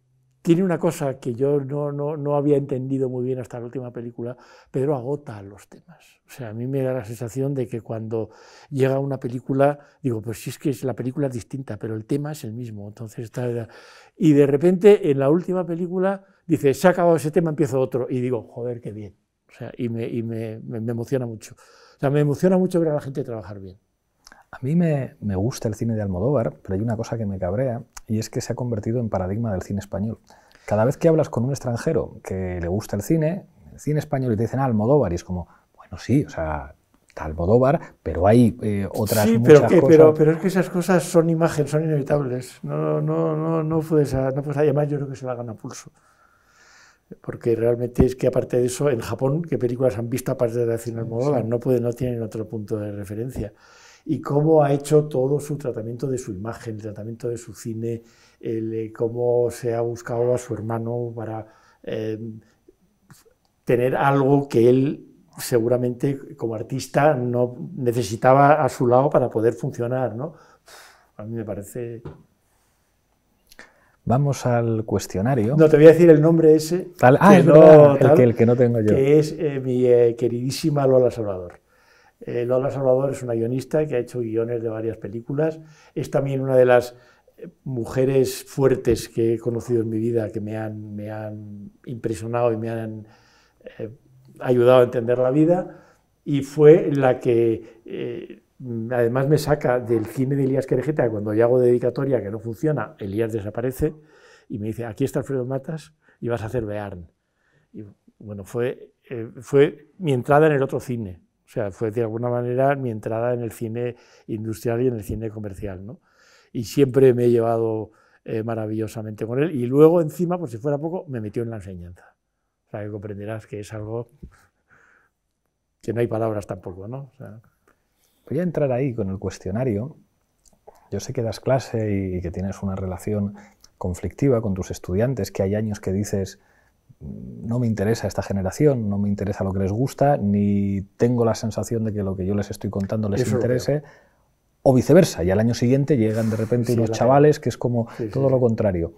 tiene una cosa que yo no, no, había entendido muy bien hasta la última película, pero agota los temas. O sea, a mí me da la sensación de que cuando llega una película, digo, pues sí es que la película es distinta, pero el tema es el mismo. Entonces, está... Y de repente, en la última película, dice, se ha acabado ese tema, empiezo otro. Y digo, joder, qué bien. O sea, y me, y me emociona mucho. O sea, me emociona mucho ver a la gente trabajar bien. A mí me, me, gusta el cine de Almodóvar, pero hay una cosa que me cabrea y es que se ha convertido en paradigma del cine español. Cada vez que hablas con un extranjero que le gusta el cine, el cine español, y te dicen ah, Almodóvar, y es como, bueno, sí, o sea, Almodóvar, pero hay eh, otras pero muchas cosas. Pero, pero es que esas cosas son imágenes, son inevitables. No, no, no, no puedes, además no yo creo que se la gana pulso. Porque realmente es que aparte de eso, en Japón, ¿qué películas han visto aparte de la cine Almodóvar? No, puede no tienen otro punto de referencia y cómo ha hecho todo su tratamiento de su imagen, el tratamiento de su cine, eh, cómo se ha buscado a su hermano para eh, tener algo que él seguramente como artista no necesitaba a su lado para poder funcionar. ¿no? A mí me parece Vamos al cuestionario. No, te voy a decir el nombre ese. ah, no, el, que, no tengo yo. Que es eh, mi queridísima Lola Salvador. Eh, Lola Salvador es una guionista que ha hecho guiones de varias películas. Es también una de las eh, mujeres fuertes que he conocido en mi vida, que me han, impresionado y me han eh, ayudado a entender la vida. Y fue la que además me saca del cine de Elías Querejeta, cuando yo hago dedicatoria que no funciona, Elías desaparece y me dice, aquí está Alfredo Matas y vas a hacer Bearn. Y bueno, fue, fue mi entrada en el otro cine. O sea, fue de alguna manera mi entrada en el cine industrial y en el cine comercial. ¿no? Y siempre me he llevado eh, maravillosamente con él. Y luego, encima, por si fuera poco, me metió en la enseñanza. O sea, que comprenderás que es algo que no hay palabras tampoco. ¿no? Voy a entrar ahí con el cuestionario. Yo sé que das clase y que tienes una relación conflictiva con tus estudiantes, que hay años que dices no me interesa esta generación, no me interesa lo que les gusta, ni tengo la sensación de que lo que yo les estoy contando les interese, o viceversa, y al año siguiente llegan de repente unos chavales que es como todo lo contrario.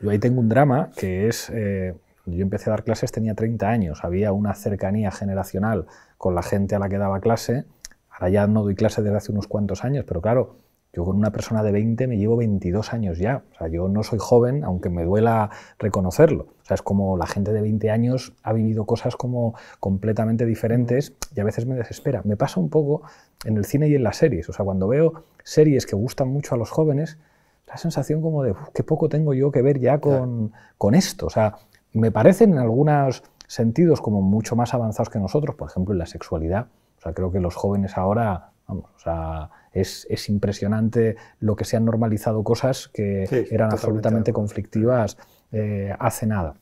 Yo ahí tengo un drama que es, eh, yo empecé a dar clases, tenía 30 años, había una cercanía generacional con la gente a la que daba clase, ahora ya no doy clases desde hace unos cuantos años, pero claro, yo con una persona de 20 me llevo 22 años ya. O sea, yo no soy joven, aunque me duela reconocerlo. O sea, es como la gente de 20 años ha vivido cosas como completamente diferentes y a veces me desespera. Me pasa un poco en el cine y en las series. O sea, cuando veo series que gustan mucho a los jóvenes, la sensación como de qué poco tengo yo que ver ya con, con esto. O sea, me parecen en algunos sentidos como mucho más avanzados que nosotros, por ejemplo, en la sexualidad. O sea, creo que los jóvenes ahora, vamos, o sea es, impresionante lo que se han normalizado cosas que eran absolutamente conflictivas eh, hace nada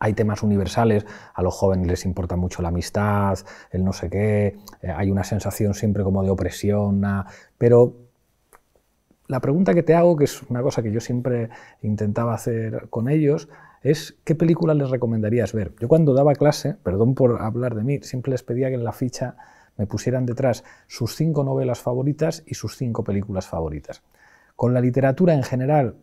hay temas universales, a los jóvenes les importa mucho la amistad, el no sé qué, eh, hay una sensación siempre como de opresión, pero la pregunta que te hago, que es una cosa que yo siempre intentaba hacer con ellos, es qué película les recomendarías ver. Yo cuando daba clase, perdón por hablar de mí, siempre les pedía que en la ficha me pusieran detrás sus cinco novelas favoritas y sus cinco películas favoritas. Con la literatura en general,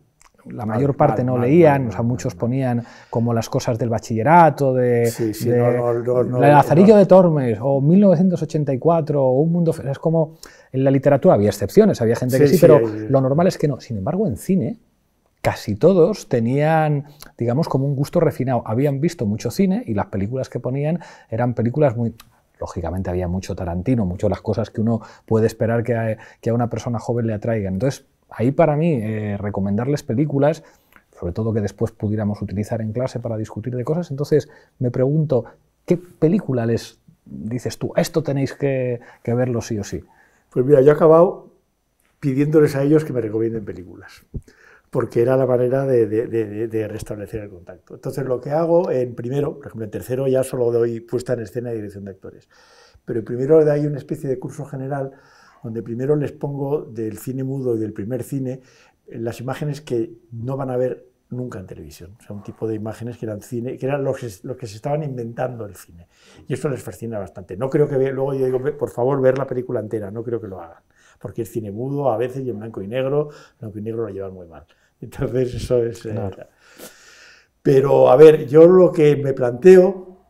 la mayor parte no leían, o sea, muchos ponían como las cosas del bachillerato, de, sí, no, El Lazarillo de Tormes, o 1984, o Un Mundo... Es como, en la literatura había excepciones, había gente que sí, pero lo normal es que no. Sin embargo, en cine casi todos tenían, digamos, como un gusto refinado. Habían visto mucho cine y las películas que ponían eran películas muy lógicamente había mucho Tarantino, mucho las cosas que uno puede esperar que a, una persona joven le atraigan. Entonces, ahí para mí, eh, recomendarles películas, sobre todo que después pudiéramos utilizar en clase para discutir de cosas, entonces me pregunto, ¿qué película les dices tú? Esto tenéis que, que verlo sí o sí. Pues mira, yo he acabado pidiéndoles a ellos que me recomienden películas porque era la manera de, restablecer el contacto. Entonces lo que hago en primero, por ejemplo en tercero ya solo doy puesta en escena y dirección de actores, pero en primero de ahí una especie de curso general donde primero les pongo del cine mudo y del primer cine eh, las imágenes que no van a ver nunca en televisión, o sea, un tipo de imágenes que eran cine, que eran los, que se estaban inventando el cine. Y eso les fascina bastante. No creo que luego yo digo, por favor, ver la película entera, no creo que lo hagan, porque el cine mudo a veces y en blanco y negro, blanco y negro lo llevan muy mal. Entonces, eso es. Eh, pero, a ver, yo lo que me planteo,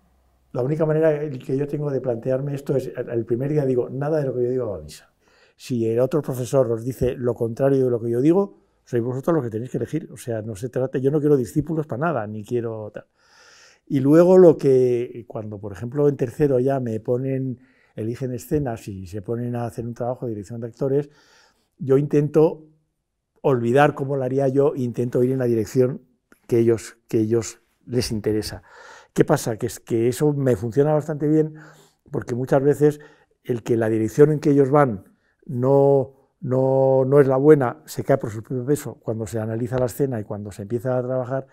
la única manera que yo tengo de plantearme esto es: el primer día digo, nada de lo que yo digo avisa. Si el otro profesor os dice lo contrario de lo que yo digo, sois vosotros los que tenéis que elegir. O sea, no se trata, yo no quiero discípulos para nada, ni quiero tal. Y luego lo que, cuando por ejemplo en tercero ya me ponen, eligen escenas y se ponen a hacer un trabajo de dirección de actores, yo intento olvidar cómo lo haría yo e intento ir en la dirección que ellos, ellos les interesa. ¿Qué pasa? Que, eso me funciona bastante bien porque muchas veces el que la dirección en que ellos van no, es la buena, se cae por su propio peso cuando se analiza la escena y cuando se empieza a trabajar.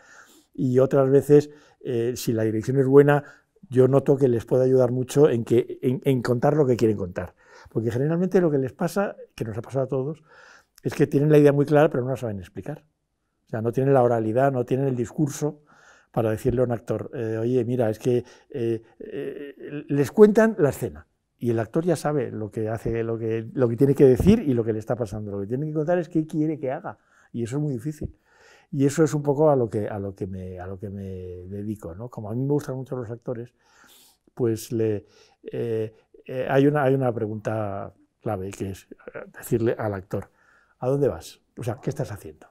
Y otras veces, eh, si la dirección es buena, yo noto que les puede ayudar mucho en, que, en contar lo que quieren contar. Porque generalmente lo que les pasa, que nos ha pasado a todos, es que tienen la idea muy clara, pero no la saben explicar. O sea, no tienen la oralidad, no tienen el discurso para decirle a un actor, eh, oye, mira, es que eh, eh, les cuentan la escena y el actor ya sabe lo que hace, lo que, tiene que decir y lo que le está pasando. Lo que tiene que contar es qué quiere que haga y eso es muy difícil. Y eso es un poco a lo que, a lo que, me, a lo que me dedico. Como a mí me gustan mucho los actores, pues le, hay, una, hay una pregunta clave que es decirle al actor, ¿a dónde vas? O sea, ¿qué estás haciendo?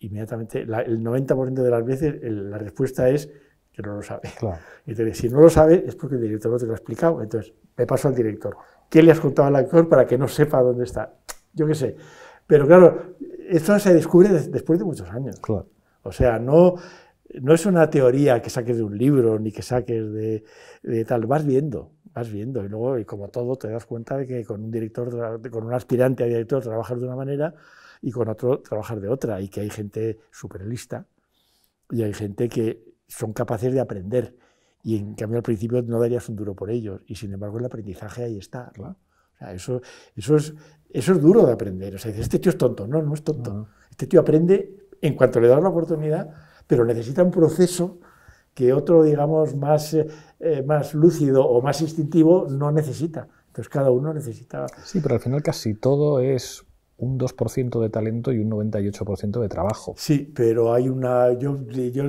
Inmediatamente, el 90% de las veces la respuesta es que no lo sabe. Entonces, si no lo sabe es porque el director no te lo ha explicado. Entonces, me paso al director. ¿Qué le has contado al actor para que no sepa dónde está? Yo qué sé. Pero claro, esto se descubre después de muchos años. O sea, no, no es una teoría que saques de un libro ni que saques de, de tal, vas viendo vas viendo y luego, y como todo, te das cuenta de que con un director, con un aspirante a director trabajas de una manera y con otro trabajas de otra y que hay gente súper lista y hay gente que son capaces de aprender y en cambio al principio no darías un duro por ellos y sin embargo el aprendizaje ahí está. O sea, eso, eso, es, eso es duro de aprender. O sea, dices, este tío es tonto. No, no es tonto. Este tío aprende en cuanto le das la oportunidad, pero necesita un proceso que otro, digamos, más, eh, eh, más lúcido o más instintivo no necesita. Entonces cada uno necesita... Sí, pero al final casi todo es un 2% de talento y un 98% de trabajo. Sí, pero hay una... Yo, yo,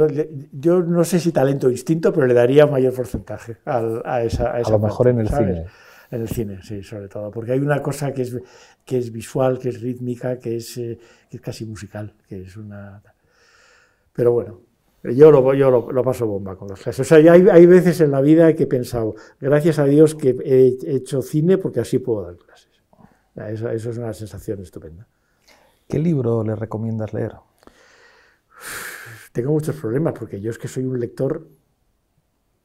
yo, no sé si talento o instinto, pero le daría mayor porcentaje a, esa... A, a lo mejor en el cine. En el cine, sí, sobre todo, porque hay una cosa que es, que es visual, que es rítmica, que es, eh, es casi musical, que es una... Pero bueno, yo lo, yo lo, lo paso bomba con las clases. O sea, hay, hay, veces en la vida que he pensado, gracias a Dios que he hecho cine porque así puedo dar clases. Eso, es una sensación estupenda. ¿Qué libro le recomiendas leer? Tengo muchos problemas porque yo es que soy un lector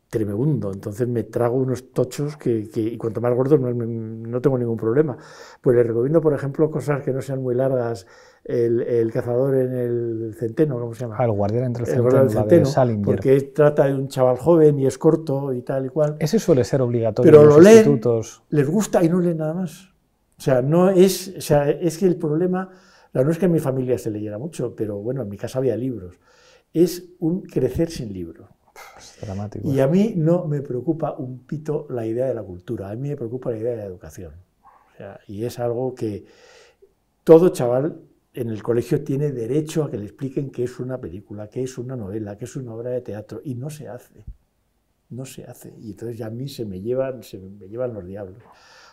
tremendo, Entonces me trago unos tochos que, y cuanto más gordos no, tengo ningún problema. Pues le recomiendo, por ejemplo, cosas que no sean muy largas el, cazador en el centeno, ¿cómo se llama? Ah, el guardián entre el, centeno, centeno porque trata de un chaval joven y es corto y tal y cual. Ese suele ser obligatorio. en los lo institutos. leen, les gusta y no leen nada más. O sea, no es, o sea, es que el problema, no es que en mi familia se leyera mucho, pero bueno, en mi casa había libros. Es un crecer sin libro. Es dramático. Y ¿eh? a mí no me preocupa un pito la idea de la cultura, a mí me preocupa la idea de la educación. y es algo que todo chaval en el colegio tiene derecho a que le expliquen qué es una película, qué es una novela, qué es una obra de teatro, y no se hace. No se hace. Y entonces ya a mí se me llevan, me llevan los diablos.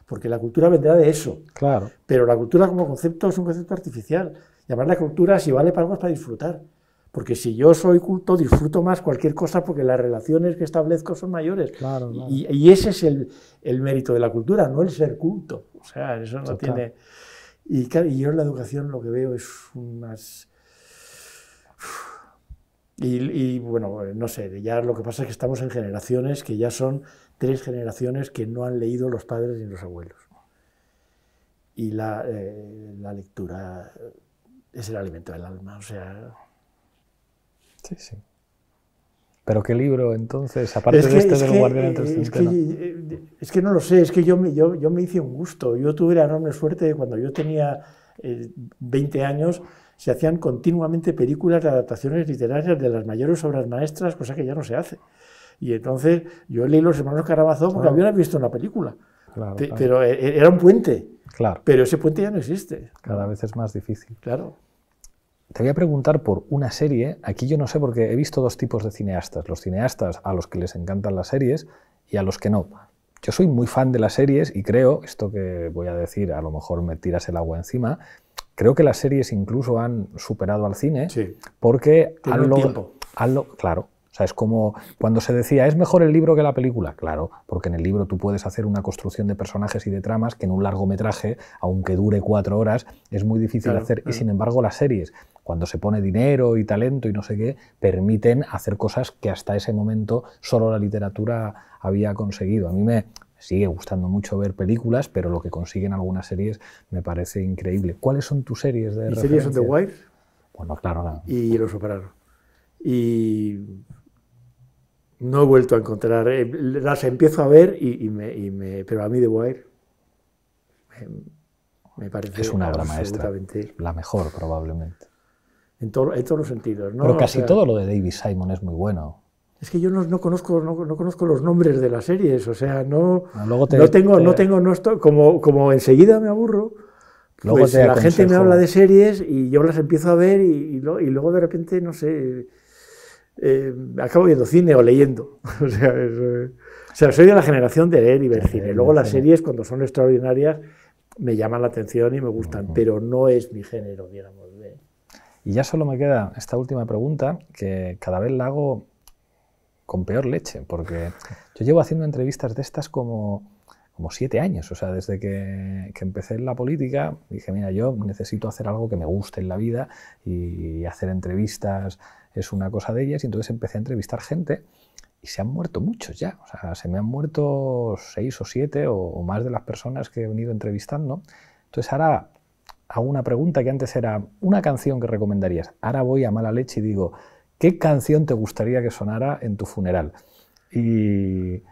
Porque la cultura vendrá de eso. Claro. Pero la cultura como concepto es un concepto artificial. Llamar la cultura si vale para para disfrutar. Porque si yo soy culto, disfruto más cualquier cosa porque las relaciones que establezco son mayores. Claro, Y, ese es el, mérito de la cultura, no el ser culto. O sea, eso no tiene. Y, yo en la educación lo que veo es unas... Y, bueno, no sé, ya lo que pasa es que estamos en generaciones que ya son tres generaciones que no han leído los padres ni los abuelos. Y la, eh, la lectura es el alimento del alma, o sea... Sí, sí. ¿Pero qué libro entonces, aparte de este del Guardián del eh, es, que, eh, es que no lo sé, es que yo, yo, yo me hice un gusto. Yo tuve la enorme suerte de cuando yo tenía 20 eh, años, se hacían continuamente películas de adaptaciones literarias de las mayores obras maestras, cosa que ya no se hace. Y entonces yo leí Los Hermanos Carabazón porque ah. había visto una película. Claro, Pero era un puente. Claro. Pero ese puente ya no existe. Cada vez es más difícil. Claro te voy a preguntar por una serie. Aquí yo no sé porque he visto dos tipos de cineastas. Los cineastas a los que les encantan las series y a los que no. Yo soy muy fan de las series y creo, esto que voy a decir, a lo mejor me tiras el agua encima, creo que las series incluso han superado al cine porque han, claro, o sea, es como cuando se decía, es mejor el libro que la película. Claro, porque en el libro tú puedes hacer una construcción de personajes y de tramas que en un largometraje, aunque dure cuatro horas, es muy difícil de hacer. Y sin embargo, las series, cuando se pone dinero y talento y no sé qué, permiten hacer cosas que hasta ese momento solo la literatura había conseguido. A mí me sigue gustando mucho ver películas, pero lo que consiguen algunas series me parece increíble. ¿Cuáles son tus series de ¿Y series de The Bueno, claro. Y Los superaron. Y no he vuelto a encontrar, eh, las empiezo a ver y, me, Pero a mí The Wire me, parece... Es una obra maestra, la mejor probablemente. En, en todos los sentidos. ¿no? Pero casi todo lo de David Simon es muy bueno. Es que yo no, conozco, no, conozco los nombres de las series, o sea, no, ah, no tengo, no tengo, no como, como enseguida me aburro, luego pues la gente me habla de series y yo las empiezo a ver y luego de repente, no sé, eh, acabo viendo cine o leyendo. Eh, o, sea, soy de la generación de leer y ver cine. Luego las series, cuando son extraordinarias, me llaman la atención y me gustan, pero no es mi género, digamos. De... Y ya solo me queda esta última pregunta, que cada vez la hago con peor leche, porque yo llevo haciendo entrevistas de estas como, como siete años, o sea, desde que, que, empecé en la política, dije, mira, yo necesito hacer algo que me guste en la vida y hacer entrevistas es una cosa de ellas. Y entonces empecé a entrevistar gente y se han muerto muchos ya. O sea, se me han muerto seis o siete o, más de las personas que he venido entrevistando. Entonces ahora hago una pregunta que antes era una canción que recomendarías. Ahora voy a mala leche y digo, ¿qué canción te gustaría que sonara en tu funeral? Y,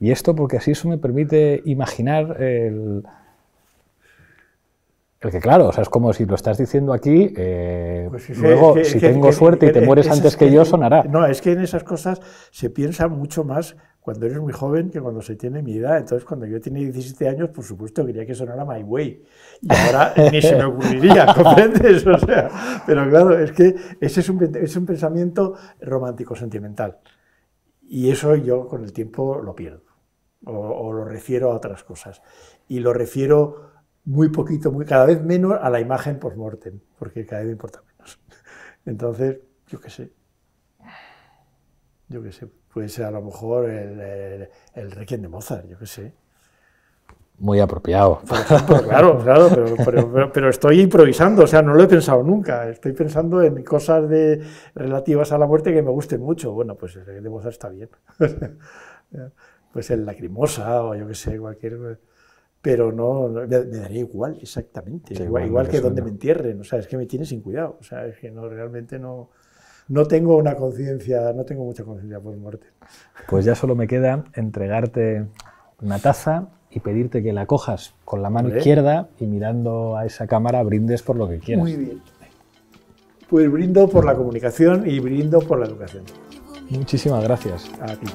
y esto porque así eso me permite imaginar el porque claro, o sea, es como si lo estás diciendo aquí, luego si tengo suerte y te mueres antes que, yo, sonará. No, es que en esas cosas se piensa mucho más cuando eres muy joven que cuando se tiene mi edad. Entonces, cuando yo tenía 17 años, por supuesto, quería que sonara My Way. Y ahora ni se me ocurriría, ¿comprendes? O sea, pero claro, es que ese es un, pensamiento romántico-sentimental. Y eso yo con el tiempo lo pierdo. o lo refiero a otras cosas. Y lo refiero muy poquito, muy, cada vez menos a la imagen post-mortem, porque cada vez importa menos. Entonces, yo qué sé. Yo qué sé. Puede ser a lo mejor el, el, Requiem de Mozart, yo qué sé. Muy apropiado. claro, claro, pero, estoy improvisando, o sea, no lo he pensado nunca. Estoy pensando en cosas de, relativas a la muerte que me gusten mucho. Bueno, pues el Requiem de Mozart está bien. pues el Lacrimosa o yo qué sé, cualquier pero no, me, daría igual exactamente, igual, que donde me entierren, o sea, es que me tiene sin cuidado, o sea, es que no, realmente no, no tengo una conciencia, no tengo mucha conciencia por muerte. Pues ya solo me queda entregarte una taza y pedirte que la cojas con la mano izquierda y mirando a esa cámara brindes por lo que quieras. Muy bien. Pues brindo por la comunicación y brindo por la educación. Muchísimas gracias. A ti.